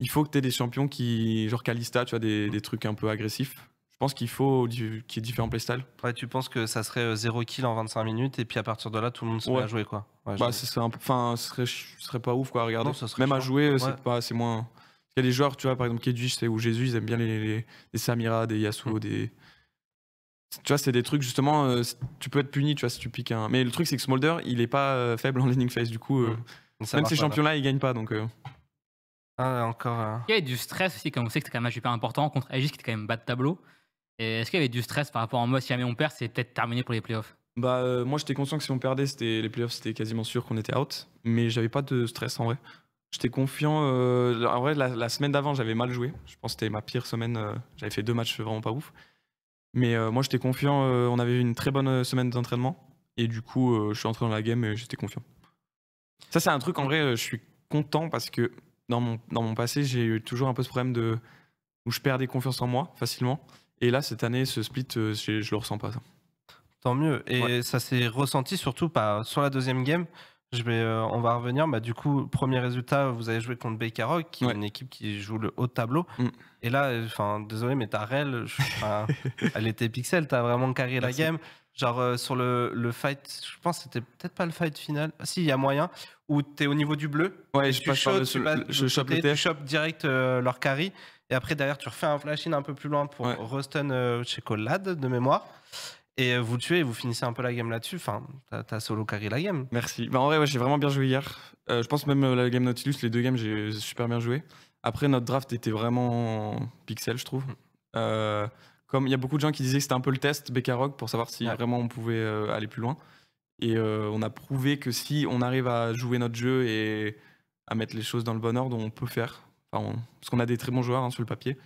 il faut que tu aies des champions qui. Genre Kalista, tu vois, des, des trucs un peu agressifs. Je pense qu'il faut qu'il y ait différents playstyles. Ouais, tu penses que ça serait 0 euh, kill en 25 minutes et puis à partir de là, tout le monde serait à jouer quoi. bah, ce serait, un serait, pas ouf quoi regarder. Même à jouer, euh, c'est pas, c'est moins. Il y a des joueurs, tu vois, par exemple, Kedwich ou Jésus, ils aiment bien les, les, les Samira, des Yasuo, mm. des. Tu vois, c'est des trucs justement, euh, tu peux être puni, tu vois, si tu piques un. Mais le truc, c'est que Smolder, il est pas faible en laning phase, du coup. Mm. Même ces champions-là, ils gagnent pas, donc. Ah, encore. Il y a du stress aussi, comme on sait que c'est quand même un match hyper important contre Aegis qui est quand même bas de tableau. Est-ce qu'il y avait du stress par rapport à moi si jamais on perd, c'est peut-être terminé pour les playoffs bah, euh, moi j'étais conscient que si on perdait, c'était les playoffs, c'était quasiment sûr qu'on était out, mais j'avais pas de stress en vrai. J'étais confiant. Euh, en vrai, la, semaine d'avant, j'avais mal joué. Je pense que c'était ma pire semaine. Euh, j'avais fait deux matchs vraiment pas ouf. Mais moi, j'étais confiant. on avait eu une très bonne semaine d'entraînement. Et du coup, je suis entré dans la game et j'étais confiant. Ça, c'est un truc, en vrai, je suis content parce que dans mon, dans mon passé, j'ai eu toujours un peu ce problème de. où je perdais confiance en moi facilement. Et là, cette année, ce split, euh, je, ne le ressens pas. Ça. Tant mieux. Et ça s'est ressenti surtout bah, sur la deuxième game. Je vais, euh, on va revenir. Bah, du coup, premier résultat, vous avez joué contre Rock, qui est une équipe qui joue le haut de tableau. Mm. Et là, euh, désolé, mais ta rel, elle était pixel. Tu as vraiment carré la game. Genre sur le, fight, je pense que c'était peut-être pas le fight final. Ah, si, il y a moyen où es au niveau du bleu. Ouais, je, tu passe je chope direct leur carry. Et après, derrière, tu refais un flash-in un peu plus loin pour ouais. Euh, chez Collade, de mémoire. Et euh, vous tuez et vous finissez un peu la game là-dessus. Enfin, t'as solo carré la game. Merci. Bah, en vrai, j'ai vraiment bien joué hier. Euh, je pense même la game Nautilus, les deux games, j'ai super bien joué. Après, notre draft était vraiment pixel, je trouve. Mm. comme il y a beaucoup de gens qui disaient que c'était un peu le test Bekarog pour savoir si vraiment on pouvait aller plus loin. Et on a prouvé que si on arrive à jouer notre jeu et à mettre les choses dans le bon ordre, on peut faire parce qu'on a des très bons joueurs hein, sur le papier.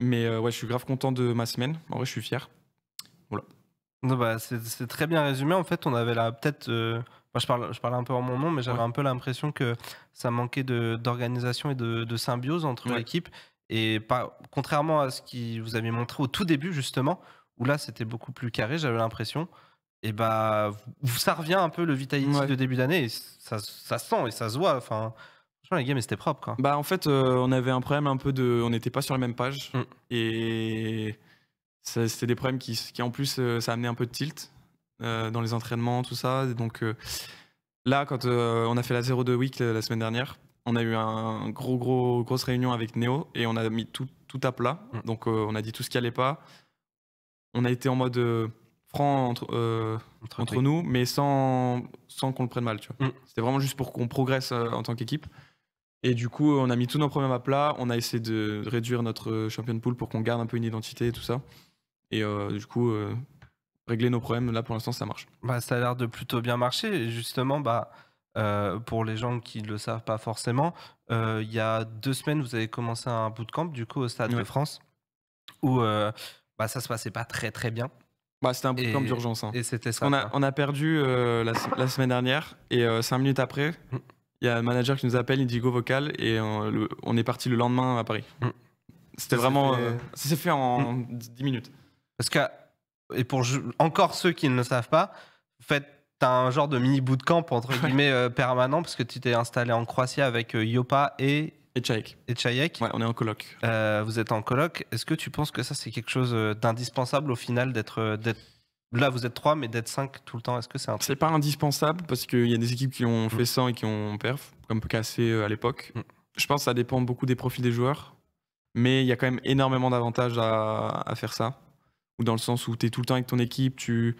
Mais euh, ouais, je suis grave content de ma semaine. En vrai, je suis fier. Voilà. bah, c'est très bien résumé. En fait, on avait là peut-être. Euh, je, parle, je parlais un peu en mon nom, mais j'avais un peu l'impression que ça manquait d'organisation et de, symbiose entre l'équipe. Et pas, contrairement à ce qui vous aviez montré au tout début, justement, où là c'était beaucoup plus carré, j'avais l'impression. Et bah, ça revient un peu le Vitality de début d'année. Ça, ça sent et ça se voit. Enfin, Franchement, la game, c'était propre. Quoi. Bah, en fait, euh, on avait un problème un peu de. On n'était pas sur la même page. Mm. Et c'était des problèmes qui, qui en plus, euh, ça amenait un peu de tilt euh, dans les entraînements, tout ça. Donc là, quand on a fait la 0-2 week la, semaine dernière, on a eu un gros, gros, grosse réunion avec Neo et on a mis tout, tout à plat. Mm. Donc, on a dit tout ce qui allait pas. On a été en mode franc entre, entre, nous, mais sans, sans qu'on le prenne mal. Tu vois. Mm. C'était vraiment juste pour qu'on progresse en tant qu'équipe. Et du coup, on a mis tous nos problèmes à plat. On a essayé de réduire notre euh, champion de pool pour qu'on garde un peu une identité et tout ça. Et euh, du coup, euh, régler nos problèmes, là pour l'instant, ça marche. Bah, ça a l'air de plutôt bien marcher. Et justement, bah, pour les gens qui ne le savent pas forcément, il y a deux semaines, vous avez commencé un bootcamp du coup au Stade de France où bah, ça se passait pas très très bien. Bah, c'était un bootcamp d'urgence. Hein. Et c'était On a, on a perdu la, semaine dernière et cinq minutes après. Mmh il y a un manager qui nous appelle, indigo vocal, et on, est parti le lendemain à Paris. Mm. C'était vraiment. Euh, euh, ça s'est fait en mm. dix 10 minutes. Parce que, et pour encore ceux qui ne le savent pas, en fait, t'as un genre de mini bootcamp entre guillemets euh, permanent, parce que tu t'es installé en Croatie avec Yopa et. Et Chayek. Et Chayek. on est en coloc. vous êtes en coloc. Est-ce que tu penses que ça, c'est quelque chose d'indispensable au final d'être Là, vous êtes trois, mais d'être 5 tout le temps, est-ce que c'est un C'est pas indispensable parce qu'il y a des équipes qui ont mm. fait 100 et qui ont perf, comme casser euh, à l'époque. Mm. Je pense que ça dépend beaucoup des profils des joueurs, mais il y a quand même énormément d'avantages à, faire ça. Ou dans le sens où tu es tout le temps avec ton équipe, tu,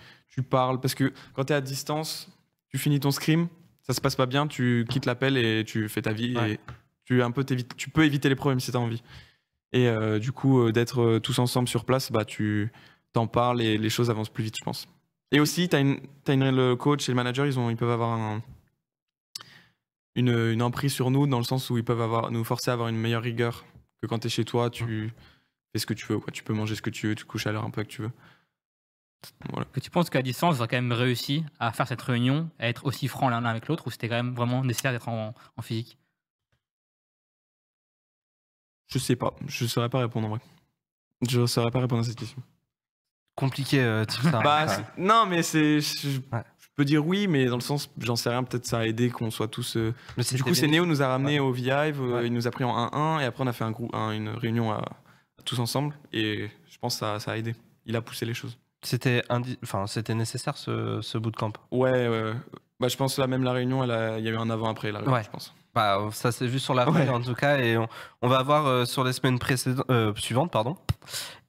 parles. Parce que quand tu es à distance, tu finis ton scrim, ça se passe pas bien, tu quittes l'appel et tu fais ta vie. Et tu, un peu tu peux éviter les problèmes si tu as envie. Et euh, du coup, euh, d'être tous ensemble sur place, bah, tu t'en parles et les choses avancent plus vite, je pense. Et aussi, t'as une, le coach et le manager, ils, ont, ils peuvent avoir un, une, une, emprise sur nous dans le sens où ils peuvent avoir, nous forcer à avoir une meilleure rigueur que quand t'es chez toi, tu fais ce que tu veux. Quoi. Tu peux manger ce que tu veux, tu couches à l'heure un peu que tu veux. Que tu penses qu'à distance, vous avez quand même réussi à faire cette réunion, à être aussi franc l'un avec l'autre, ou c'était quand même vraiment nécessaire d'être en, en, physique Je sais pas, je saurais pas répondre en vrai. Je saurais pas répondre à cette question compliqué euh, bah, Non, mais c'est. Je, peux dire oui, mais dans le sens, j'en sais rien, peut-être ça a aidé qu'on soit tous. Euh, mais du coup, c'est Néo nous a ramené au Vive, euh, il nous a pris en 1-1, et après on a fait un groupe, une réunion à, tous ensemble, et je pense que ça, a aidé. Il a poussé les choses. C'était enfin, c'était nécessaire ce, ce bootcamp. Ouais, ouais. Bah, je pense là même la réunion, il y a eu un avant après la je pense. Bah, ça c'est juste sur la fin en tout cas, et on, va voir sur les semaines précédentes, suivantes, pardon.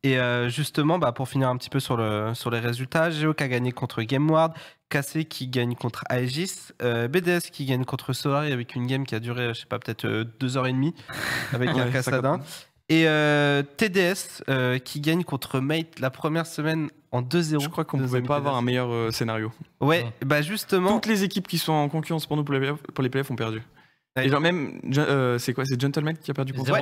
Et euh, justement, bah, pour finir un petit peu sur, le, sur les résultats, Geo qui a gagné contre GameWard, KC qui gagne contre Aegis, euh, BDS qui gagne contre Solari avec une game qui a duré, euh, je sais pas, peut-être deux heures et demie avec un Cassadin. Et TDS qui gagne contre Mate la première semaine en 2-0. Je crois qu'on ne pouvait pas avoir un meilleur scénario. Ouais, bah justement. Toutes les équipes qui sont en concurrence pour nous pour les playoffs, ont perdu. Et genre même, c'est quoi C'est Gentleman qui a perdu contre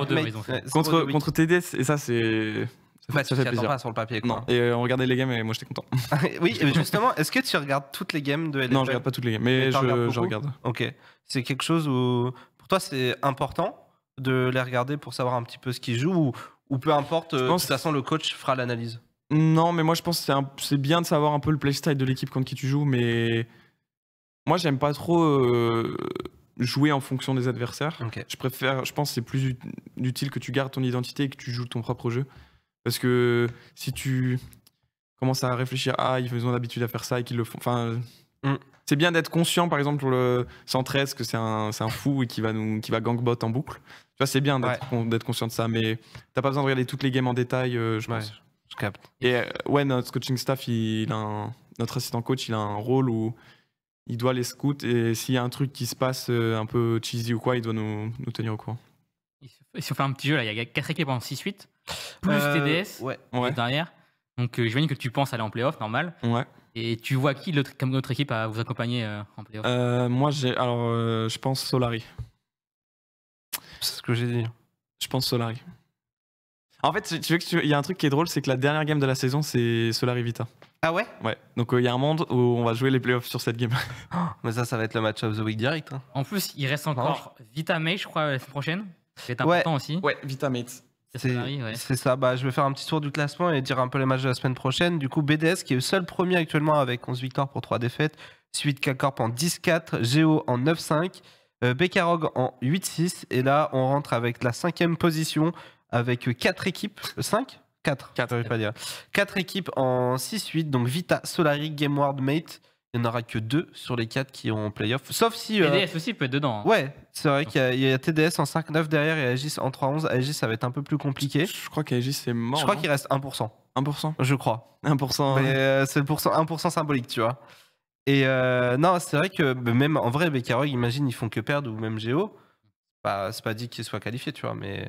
contre, contre, TDS. Et ça, c'est ça plaisir. pas sur le papier. Non, et euh, on regardait les games et moi j'étais content. oui, justement, est-ce que tu regardes toutes les games de LFL Non, je regarde pas toutes les games, mais, je, regarde Ok. C'est quelque chose où, pour toi, c'est important de les regarder pour savoir un petit peu ce qu'ils jouent ou, ou, peu importe, euh, de toute façon, le coach fera l'analyse Non, mais moi je pense que c'est bien de savoir un peu le playstyle de l'équipe contre qui tu joues, mais moi j'aime pas trop. Euh, jouer en fonction des adversaires. Je préfère, je pense, c'est plus utile que tu gardes ton identité et que tu joues ton propre jeu. Parce que si tu commences à réfléchir, ah, ils ont l'habitude à faire ça et qu'ils le font. Enfin, mm. c'est bien d'être conscient, par exemple, pour le 113, que c'est un, fou et qui va, gangbot en boucle. Tu c'est bien d'être conscient de ça, mais t'as pas besoin de regarder toutes les games en détail, euh, je Et euh, ouais, notre coaching staff, notre assistant coach, il a un rôle où il doit les scouts et s'il y a un truc qui se passe euh, un peu cheesy ou quoi, il doit nous, tenir au courant. si on fait un petit jeu là, il y a 4 équipes en 6-8 plus euh, TDS ouais. ouais. Euh, derrière. Donc euh, j'imagine que tu penses aller en playoff, normal. Ouais. Et tu vois qui l'autre, comme notre équipe à vous accompagner en playoff Moi, j'ai, alors, je pense Solari. C'est ce que j'ai dit. Je pense Solari. En fait, tu veux que il y a un truc qui est drôle, c'est que la dernière game de la saison, c'est Solari Vita. Ah ouais Ouais. Donc il y a un monde où on va jouer les playoffs sur cette game. Oh, mais ça, ça va être le match of the week direct. Hein. En plus, il reste encore Vita May, je crois, la semaine prochaine. C'est important aussi. Ouais, Vita Mate. C'est ça, bah, je vais faire un petit tour du classement et dire un peu les matchs de la semaine prochaine. Du coup, BDS qui est le seul premier actuellement avec 11 victoires pour 3 défaites, suite en 10-4, Geo en 9-5, euh, Bekarog en 8-6 et là on rentre avec la cinquième position avec 4 équipes, 5 4, 4 pas dire. 4 équipes en 6-8, donc Vita, Solari, GameWard, Mate, il n'y en aura que deux sur les quatre qui ont playoff. Sauf si. Euh, TDS aussi peut être dedans. Hein. Ouais, c'est vrai qu'il y, a TDS en 5-9 derrière et Aegis en 3-11. Aegis, ça va être un peu plus compliqué. Je crois qu'Aegis, c'est mort. Je crois qu'il reste 1%. 1% Je crois. 1%. Euh, c'est le pourcent, 1% symbolique, tu vois. Et euh, non, c'est vrai que bah, même en vrai, Bekarog, imagine, ils font que perdre ou même Géo. c'est pas dit qu'ils soient qualifiés, tu vois, mais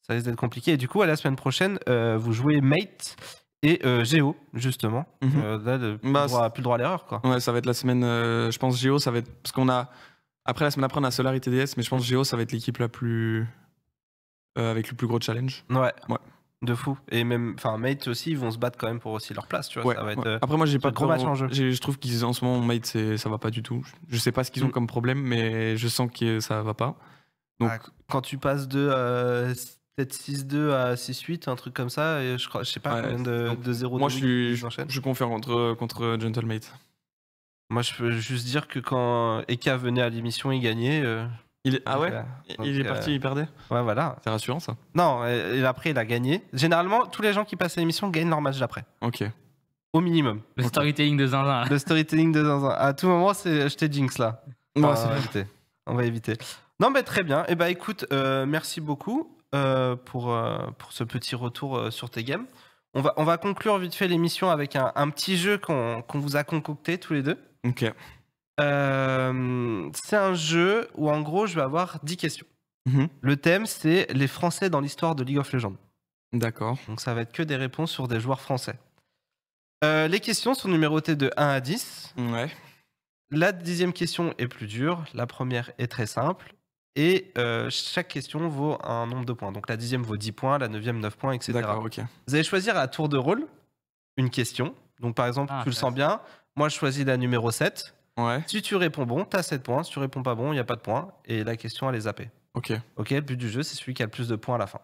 ça risque d'être compliqué. Et du coup, à la semaine prochaine, vous jouez Mate et euh, Géo, justement. Mm plus, bah, droit, à l'erreur. Quoi. Ouais, ça va être la semaine, euh, je pense, Géo, ça va être. Parce qu'on a. Après, la semaine après, on a Solar et TDS, mais je pense Géo, ça va être l'équipe la plus. Euh, avec le plus gros challenge. Ouais. ouais. De fou. Et même, enfin, Mate aussi, ils vont se battre quand même pour aussi leur place, tu vois. Ouais, ça va être, Après, moi, j'ai pas trop. Match en jeu. Je trouve qu'en ce moment, Mate, ça va pas du tout. Je sais pas ce qu'ils ont mm. comme problème, mais je sens que ça va pas. Donc, ah, quand tu passes de peut-être 6-2 à 6-8, un truc comme ça. Et je, crois, je sais pas combien de, de Moi, je, suis, je, contre, contre Gentlemate. Moi, je peux juste dire que quand Eka venait à l'émission, il gagnait. Il Ah ouais Il est ah euh, euh, parti, il perdait Ouais, voilà. C'est rassurant ça Non, et, après, il a gagné. Généralement, tous les gens qui passent à l'émission gagnent leur match d'après. Ok. Au minimum. Le storytelling de zinzin. Le storytelling de zinzin. À tout moment, c'est acheter jinx là. on, va éviter. on va éviter. Non, mais très bien. Eh ben, écoute, euh, merci beaucoup. Euh, pour, euh, pour ce petit retour euh, sur tes games. On va, on va conclure vite fait l'émission avec un, petit jeu qu'on vous a concocté tous les deux. Ok. c'est un jeu où en gros je vais avoir 10 questions. Mhm. Le thème c'est les Français dans l'histoire de League of Legends. D'accord. Donc ça va être que des réponses sur des joueurs français. les questions sont numérotées de 1 à 10. Ouais. La dixième question est plus dure, la première est très simple. Et euh, chaque question vaut un nombre de points. Donc la dixième vaut 10 points, la neuvième 9 points, etc. Vous allez choisir à tour de rôle une question. Donc par exemple, ah, tu le sens bien, moi je choisis la numéro 7. Si tu réponds bon, tu as 7 points. Si tu réponds pas bon, il n'y a pas de points. Et la question, elle est zappée. ok. Ok, le but du jeu, c'est celui qui a le plus de points à la fin.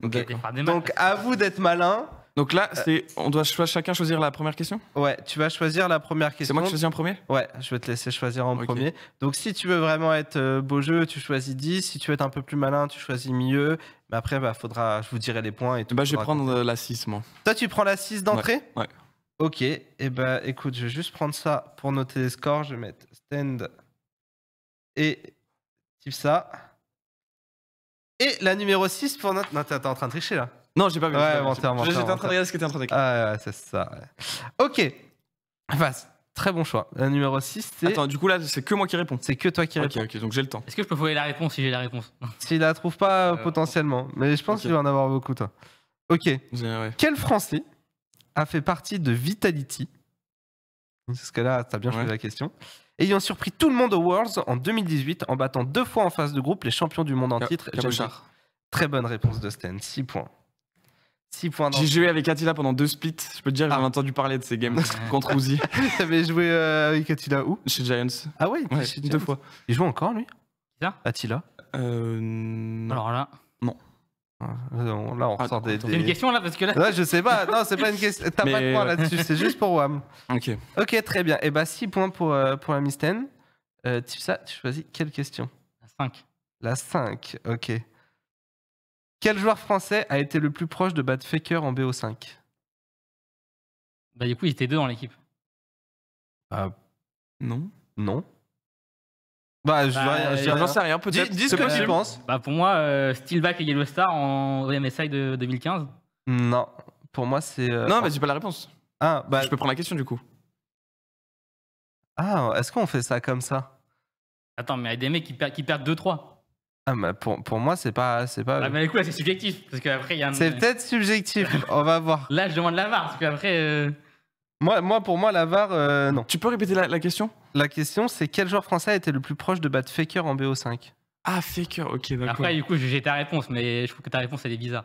Donc à vous d'être malin donc là, euh, on doit chacun choisir la première question Ouais, tu vas choisir la première question. C'est moi qui choisis en premier Ouais, je vais te laisser choisir en premier. Donc si tu veux vraiment être euh, beau jeu, tu choisis 10. Si tu veux être un peu plus malin, tu choisis mieux. Mais après, bah, faudra, je vous dirai les points et tout. Bah, je vais prendre euh, la 6, moi. Toi, tu prends la 6 d'entrée ouais, Ok, et eh bah, écoute, je vais juste prendre ça pour noter les scores. Je vais mettre stand et type ça. Et la numéro 6 pour notre. Non, t'es en train de tricher là. Non, j'ai pas vu. Ouais, J'étais en train de regarder ce que était en train d'écrire. Ah, ouais, c'est ça. Ok. Enfin, Très bon choix. La numéro 6, c'est. Attends, du coup, là, c'est que moi qui réponds. C'est que toi qui réponds. Ok, ok, donc j'ai le temps. Est-ce que je peux trouver la réponse si j'ai la réponse S'il la trouve pas, euh, potentiellement. Mais je pense qu'il va en avoir beaucoup, toi. Ok. Quel Français a fait partie de Vitality Parce que là, t'as bien choisi la question. Ayant surpris tout le monde aux Worlds en 2018 en battant deux fois en phase de groupe les champions du monde en euh, titre. Très bonne réponse de Sten, 6 points. J'ai joué avec Attila pendant deux splits. Je peux te dire j'avais ah. entendu parler de ces games contre Uzi. T'avais joué euh, avec Attila où Chez Giants. Ah oui. ouais Deux fois. Il joue encore, lui Là Attila euh, Alors là. Non. Ah, là, on ressort des. des... une question là parce que là. Ouais, je sais pas. Non, c'est pas une question. T'as pas de points euh, là-dessus. C'est juste pour Wam. Ok. Ok, très bien. Et bah, 6 points pour, euh, pour la Misten. Euh, tu, ça, tu choisis quelle question La 5. La 5, ok. Quel joueur français a été le plus proche de battre Faker en BO5 Bah, du coup, il étaient deux dans l'équipe. Bah, non. Non. Bah, je bah, j'en sais rien, peut-être. Dis- ce que tu penses. Bah, pour moi, euh, Steelback et Yellow Star en MSI de 2015. Non. Pour moi, c'est. Euh, non, mais j'ai pas la réponse. Ah, bah, Je peux prendre la question du coup. ah est-ce qu'on fait ça comme ça Attends, mais il y a des mecs qui perdent 2-3. Ah, pour, moi, c'est pas. C'est pas... Ah, mais du coup, c'est subjectif. Parce qu'après, il y a C'est peut-être subjectif. On va voir. Là, je demande la VAR. Parce qu'après. Euh, moi, moi, pour moi, la VAR, euh, non. Tu peux répéter la, question La question, c'est quel joueur français était le plus proche de battre Faker en BO5 Ah, Faker, ok, d'accord. Après, du coup, j'ai ta réponse, mais je trouve que ta réponse, elle est bizarre.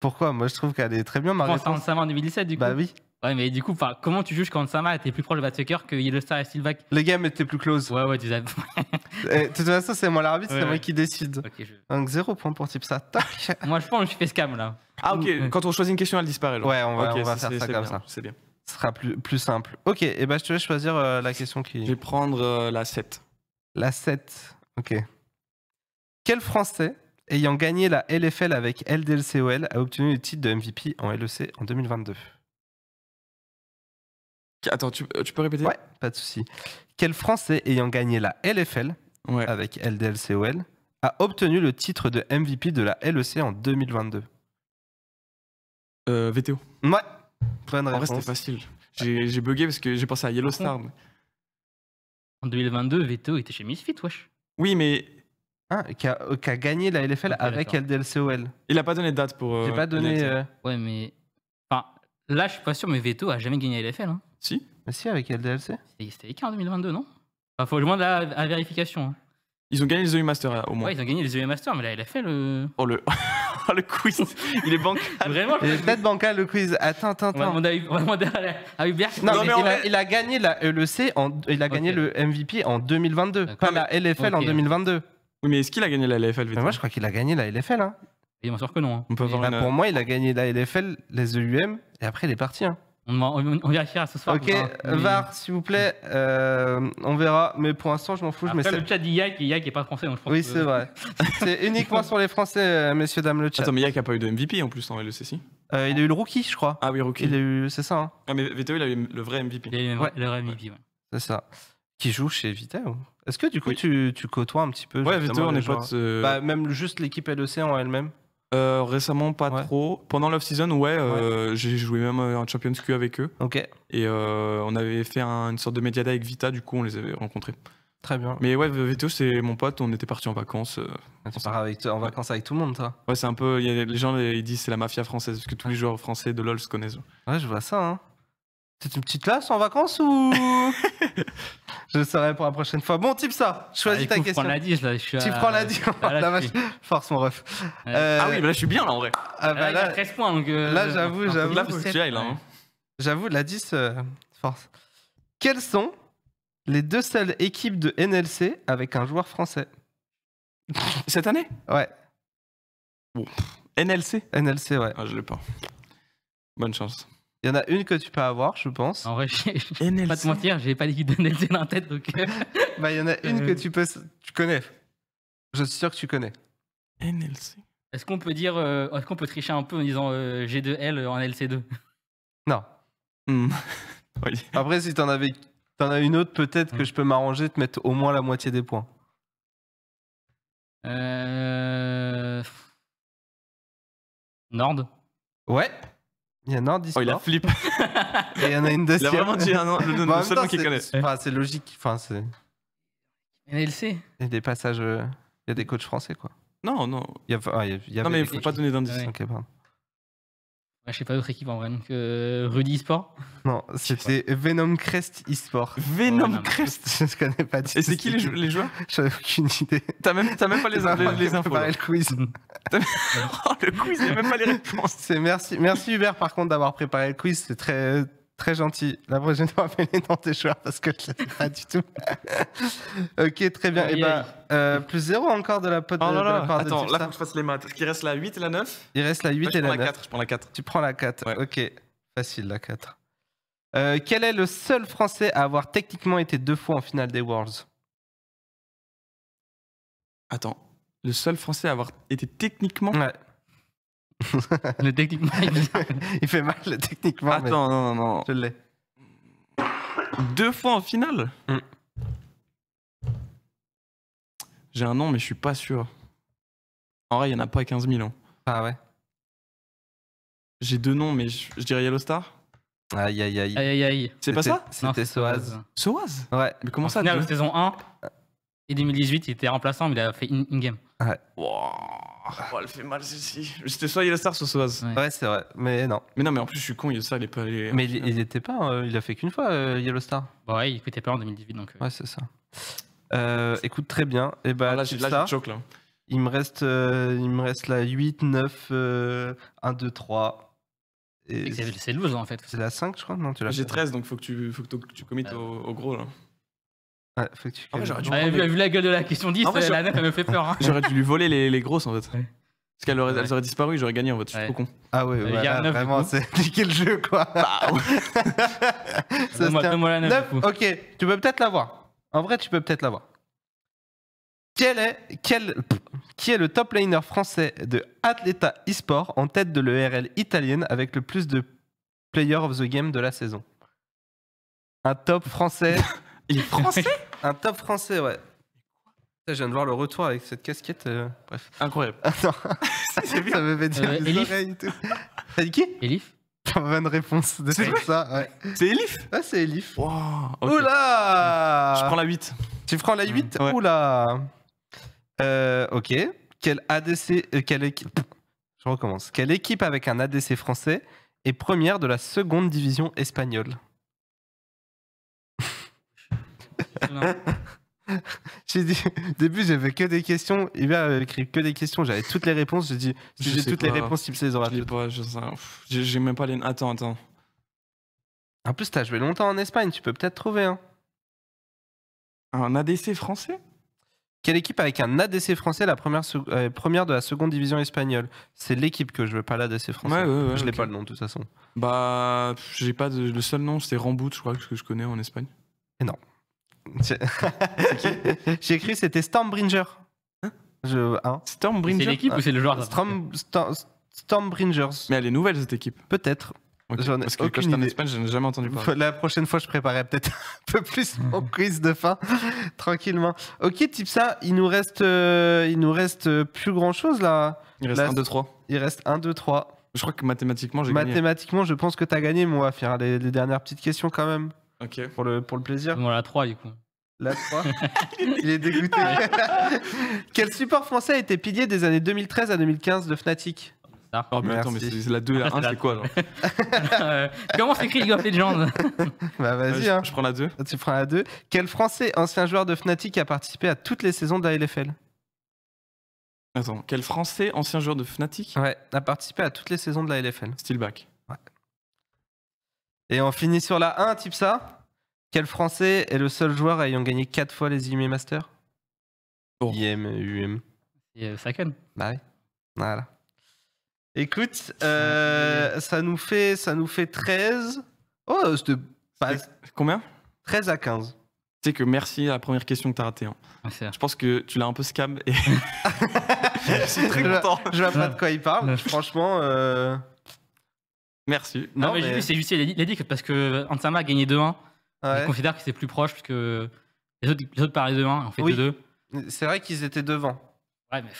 Pourquoi Moi, je trouve qu'elle est très bien, ma réponse. en 2017, du bah coup. Bah oui. Ouais, mais du coup, comment tu juges quand Sama était plus proche de Batsucker que Yellowstar et Silvac Les games étaient plus close. Ouais, ouais, tu eh, de toute façon, c'est moi l'arbitre, c'est moi qui décide. Donc, zéro point pour type ça. moi, je pense que je fais scam là. Ah, ok, quand on choisit une question, elle disparaît. Là. Ouais, on va, on va faire ça comme ça. C'est bien. Ce sera plus, plus simple. Ok, et eh bah, ben, je te laisse choisir euh, la question qui. Je vais prendre euh, la 7. La 7, ok. Quel Français ayant gagné la LFL avec LDLCOL a obtenu le titre de MVP en LEC en 2022 Attends, euh, tu, peux répéter Ouais, pas de souci. Quel Français ayant gagné la LFL avec LDLCOL a obtenu le titre de MVP de la LEC en 2022 euh, VTO. Ouais. en vrai, c'était facile. J'ai bugué parce que j'ai pensé à Yellow Star. Ah en 2022, VTO était chez Misfit, wesh. Oui, mais ah, qui a, gagné la LFL avec LDLCOL. Il a pas donné de date pour. J'ai euh, pas donné. Euh, ouais, mais. là, je suis pas sûr, mais Veto a jamais gagné la LFL. Hein. Si Mais ah, si, avec LDLC. C'était IK en 2022, non faut moins de la, vérification. Hein. Ils ont gagné les EU Masters hein, au moins. Ouais, ils ont gagné les EU Masters, mais là, il a fait le. Oh le, oh, le quiz, il est bancal. Vraiment Il est peut-être bancal le quiz. Attends, attends, attends. on Hubert. Non, mais, il, a, il a gagné la e LEC, en, il a gagné le MVP en 2022, pas la LFL en 2022. Oui, mais est-ce qu'il a gagné la LFL moi, je crois qu'il a gagné la LFL. Il m'en sort que non. Hein. Bah, euh, pour moi, il a gagné la LFL, les EUM, et après, il est parti. hein. On, on, on, vérifiera ce soir. Ok, VAR, s'il vous plaît, euh, on verra. Mais pour l'instant, je m'en fous. le chat dit Yak, et Yak n'est pas français, donc je pense Oui, c'est vrai. c'est uniquement sur les Français, euh, messieurs, dames, le chat. Attends, mais Yak n'a pas eu de MVP en plus dans LEC, euh, Il a eu le rookie, je crois. Ah oui, rookie. Il a eu, c'est ça. Hein. Ah, mais Vito, il a eu le vrai MVP. Il a eu ouais. le vrai MVP, C'est ça. Qui joue chez Vito Est-ce que du coup, tu, côtoies un petit peu Ouais, Vito, on est potes. Bah, même juste l'équipe LEC en elle-même. Euh, récemment, pas trop. Pendant l'off-season, ouais, euh, j'ai joué même un euh, Champions Q avec eux. Ok. Et on avait fait une sorte de médiada avec Vita, du coup, on les avait rencontrés. Très bien. Mais ouais, Veto, c'est mon pote, on était parti en vacances. Ah, tu en vacances avec tout le monde, toi Ouais, c'est un peu. les gens ils disent c'est la mafia française, parce que tous les joueurs français de LoL se connaissent. Ouais, je vois ça, hein. C'est une petite classe en vacances ou Je le saurai pour la prochaine fois. Bon, type ça, choisis ah, ta question. Tu prends la 10 là, prends la 10, force mon ref. Ah oui, euh, mais là je suis bien là en vrai. Ah, bah, là, 13 points donc. Euh, là j'avoue, j'avoue. Là faut que tu hein. J'avoue, la 10, euh, force. Quelles sont les deux seules équipes de NLC avec un joueur français Cette année Ouais. Bon. NLC NLC, ouais. Ah, je l'ai pas. Bonne chance. Il y en a une que tu peux avoir, je pense. En vrai, je vais ne pas te mentir, je n'ai pas l'équipe de dans la tête. Donc... Euh. bah, il y en a une que euh. tu peux. Tu connais. Je suis sûr que tu connais. NLC. Est-ce qu'on peut dire. Euh, est-ce qu'on peut tricher un peu en disant G2L en LC2 Non. Hmm. Après, si t'en avais. T'en as une autre, peut-être que je peux m'arranger de te mettre au moins la moitié des points. euh... Nord Ouais, il y en a un Oh, il a flip. Et il y en a une de Il a vraiment dit un, le, le, le seul nom qu'il connaît. C'est logique. Enfin, c'est... NLC. Il y a des passages. Euh, il y a des coachs français, quoi. Non, non. Il y a, ah, il y a, il non, mais il faut pas donner d'indices, Ouais. Ok, pardon. Ah, je sais pas d'autres équipes en vrai, donc euh, Rudy Esport Non, c'était Venom Crest Esport. Venom Crest Je ne connais pas. du Et c'est qui les, joueurs J'avais ai aucune idée. T'as même, t'as même pas les, les, les infos. le quiz. Oh, le quiz, il même pas les réponses. merci, merci Hubert par contre d'avoir préparé le quiz. C'est très, Très gentil. La prochaine fois, fais les dans des joueurs parce que je ne l'avais pas du tout. ok, très bien. et eh ben, euh, plus zéro encore de la pote. Oh là là, de la part attends, de là, faut que je fasse les maths. Est-ce qu'il reste la 8 et la 9 Il reste la 8 et la 9. je prends la 4. Tu prends la 4. Ouais. Ok, facile la 4. Euh, quel est le seul Français à avoir techniquement été deux fois en finale des Worlds Attends, le seul Français à avoir été techniquement. le techniquement, il, il fait mal, le techniquement. Attends, non, non, non. Je l'ai. Deux fois en finale mm. J'ai un nom, mais je suis pas sûr. En vrai, il y en a pas 15 000. ans. Ah ouais J'ai deux noms, mais je, dirais Yellow Star Aïe aïe aïe. Aïe aïe C'est pas ça c'est Soaz. Soaz Ouais. Mais comment en ça finale, saison 1 et 2018, il était remplaçant, mais il a fait in game. Ouais. Wow. Oh, elle fait mal celle-ci. C'était soit Yellowstar soit Soaz. Ouais, c'est vrai, mais non. Mais non, mais en plus, je suis con, Yelstar, il est pas allé. Hein. Mais il, il était pas, hein, il a fait qu'une fois euh, Yellowstar. Bah ouais, il écoutait pas en 2018, donc. Euh. Ouais, c'est ça. Euh, écoute très bien. Et eh bah, ben, là, j'ai là. Il me reste, euh, il me reste la 8, 9, 1, 2, 3. C'est 12 en fait. C'est la 5, je crois. Non, tu J'ai 13, donc faut que tu, faut que tu commites bah, au, au gros là. Ah, j'aurais dû vu, vu la gueule de la question 10, euh, la 9 elle me fait peur. Hein. J'aurais dû lui voler les, les grosses en fait. Parce qu'elles auraient, elle Ouais. disparu, j'aurais gagné en fait, je suis trop con. Ah ouais, Il voilà, vraiment, c'est c'est quel jeu quoi. bah ouais Donne-moi- la 9 ok, tu peux peut-être l'avoir. En vrai, tu peux peut-être l'avoir. Quel est, quel, qui est le top laner français de Atleta eSport en tête de l'ERL italienne avec le plus de Player of the game de la saison Un top français. Il français un top français, ouais. Je viens de voir le retour avec cette casquette. Euh, bref. Incroyable. ça me fait dire euh, dit qui Elif Pas bonne réponse de C'est ça. C'est Elif c'est Elif. Oula Je prends la 8. Tu prends la 8 Oula euh, Ok. Quel ADC. quelle équipe Je recommence. Quelle équipe avec un ADC français est première de la seconde division espagnole j'ai dit, au début, j'avais que des questions. Il avait écrit que des questions. J'avais toutes les réponses. J'ai dit, si j'ai toutes les réponses, il me les aura. Je pas, J'ai même pas les. Attends, attends. En plus, t'as joué longtemps en Espagne. Tu peux peut-être trouver. Hein. Un ADC français Quelle équipe avec un ADC français, la première, euh, première de la seconde division espagnole C'est l'équipe que je veux, pas l'ADC français. je l'ai pas le nom, de toute façon. Bah, j'ai pas de... le seul nom, c'est Rambout, je crois, que je connais en Espagne. Et non. J'ai écrit c'était Stormbringer. Hein je... Hein Stormbringer C'est l'équipe ou c'est le joueur ah. Storm... Stormbringers. Mais elle est nouvelle cette équipe. Peut-être. Parce que quand j'étais en Espagne, je n'ai jamais entendu parler. La prochaine fois, je préparerai peut-être un peu plus mon mhm. quiz de fin, tranquillement. Ok, type ça, il nous reste, euh, il nous reste euh, plus grand-chose là. Il reste 1, 2, 3. Il reste 1, 2, 3. Je crois que mathématiquement, j'ai gagné. Mathématiquement, je pense que tu as gagné, moi, à faire les dernières petites questions quand même. Ok. Pour le, pour le plaisir. Non, la 3, du coup. La 3 Il est dégoûté. Quel support français a été pilier des années 2013 à 2015 de Fnatic oh, mais attends, mais c'est la 2 et la 1, c'est quoi genre euh, Comment s'écrit League of Legends Bah vas-y, hein. je, prends la 2. Tu prends la 2. Quel Français, ancien joueur de Fnatic, a participé à toutes les saisons de la LFL Attends, quel Français, ancien joueur de Fnatic Ouais, a participé à toutes les saisons de la LFL. Steelback. Et on finit sur la 1, type ça. Quel Français est le seul joueur ayant gagné 4 fois les IME Masters oh. IM, UM. Saken. Bah oui. Voilà. Écoute, euh, ça, nous fait, ça nous fait 13. Oh, c'était pas... Combien 13 à 15. Tu sais que merci à la première question que t'as ratée. Hein. Ah, je pense que tu l'as un peu scam et je suis très content. Je vois pas de quoi il parle. Franchement, euh, Merci. Ah non, mais, c'est juste, il a, dit, que parce que Antama a gagné 2-1, il considère que c'est plus proche parce que les autres, les autres parlaient 2-1 on fait 2-2. C'est vrai qu'ils étaient devant. Ouais, mais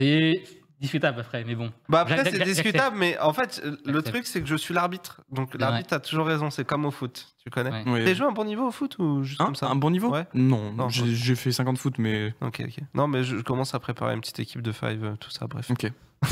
c'est discutable après, mais bon. Bah après, c'est discutable, mais en fait, le truc, c'est que je suis l'arbitre. Donc l'arbitre a toujours raison, c'est comme au foot, tu connais. Ouais. Oui, T'as joué un bon niveau au foot ou juste hein comme ça Un bon niveau Non, non j'ai fait 50 foot, mais. Ok, ok. Non, mais je, commence à préparer une petite équipe de 5, euh, tout ça, bref. Ok.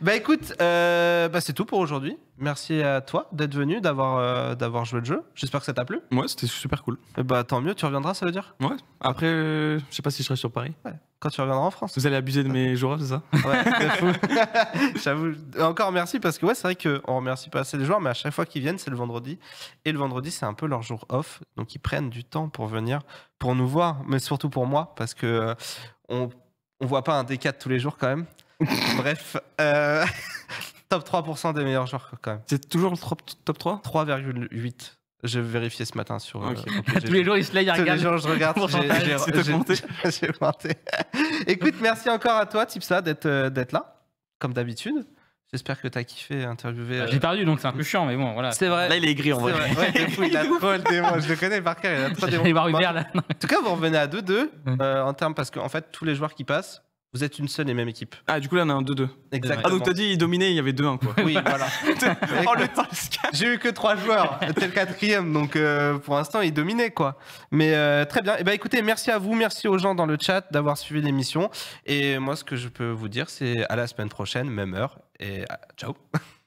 bah écoute, euh, bah c'est tout pour aujourd'hui. Merci à toi d'être venu, d'avoir euh, d'avoir joué le jeu. J'espère que ça t'a plu. Ouais, c'était super cool. Eh bah tant mieux, tu reviendras, ça veut dire Ouais. Après, je sais pas si je serai sur Paris. Ouais. Quand tu reviendras en France. Vous allez abuser de mes off c'est ça Ouais, J'avoue. Encore merci parce que ouais, c'est vrai qu'on remercie pas assez les joueurs, mais à chaque fois qu'ils viennent, c'est le vendredi. Et le vendredi, c'est un peu leur jour off. Donc ils prennent du temps pour venir, pour nous voir, mais surtout pour moi, parce que euh, on, on voit pas un D4 tous les jours quand même. Bref, euh, top 3% des meilleurs joueurs quand même. C'est toujours le top, top 3 3,8. J'ai vérifié ce matin sur. Euh, tous les jours, il se lève, il regarde. Tous les jours, je regarde. Pourcentage. j'ai- C'est j'ai- augmenté. j'ai- Écoute, merci encore à toi, Tipsa, d'être euh, d'être là, comme d'habitude. J'espère que t'as kiffé interviewer. Bah, euh, j'ai perdu, donc c'est un peu chiant, mais bon, voilà. C'est vrai. Là, il est gris en vrai. fou, il a trop le démon. Je le connais par cœur. Il a trop le J'allais démon. voir Hubert, là. En tout cas, vous revenez à 2-2 en termes parce qu'en fait, tous les joueurs qui passent, vous êtes une seule et même équipe. Ah, du coup, là, on a un 2-2. Exactement. Ah, donc t'as dit, il dominait, il y avait 2-1, quoi. Oui, voilà. En oh, le temps J'ai eu que 3 joueurs, t'es le quatrième, donc euh, pour l'instant, il dominait, quoi. Mais euh, très bien. Et eh ben, écoutez, merci à vous, merci aux gens dans le chat d'avoir suivi l'émission. Et moi, ce que je peux vous dire, c'est à la semaine prochaine, même heure. Et euh, ciao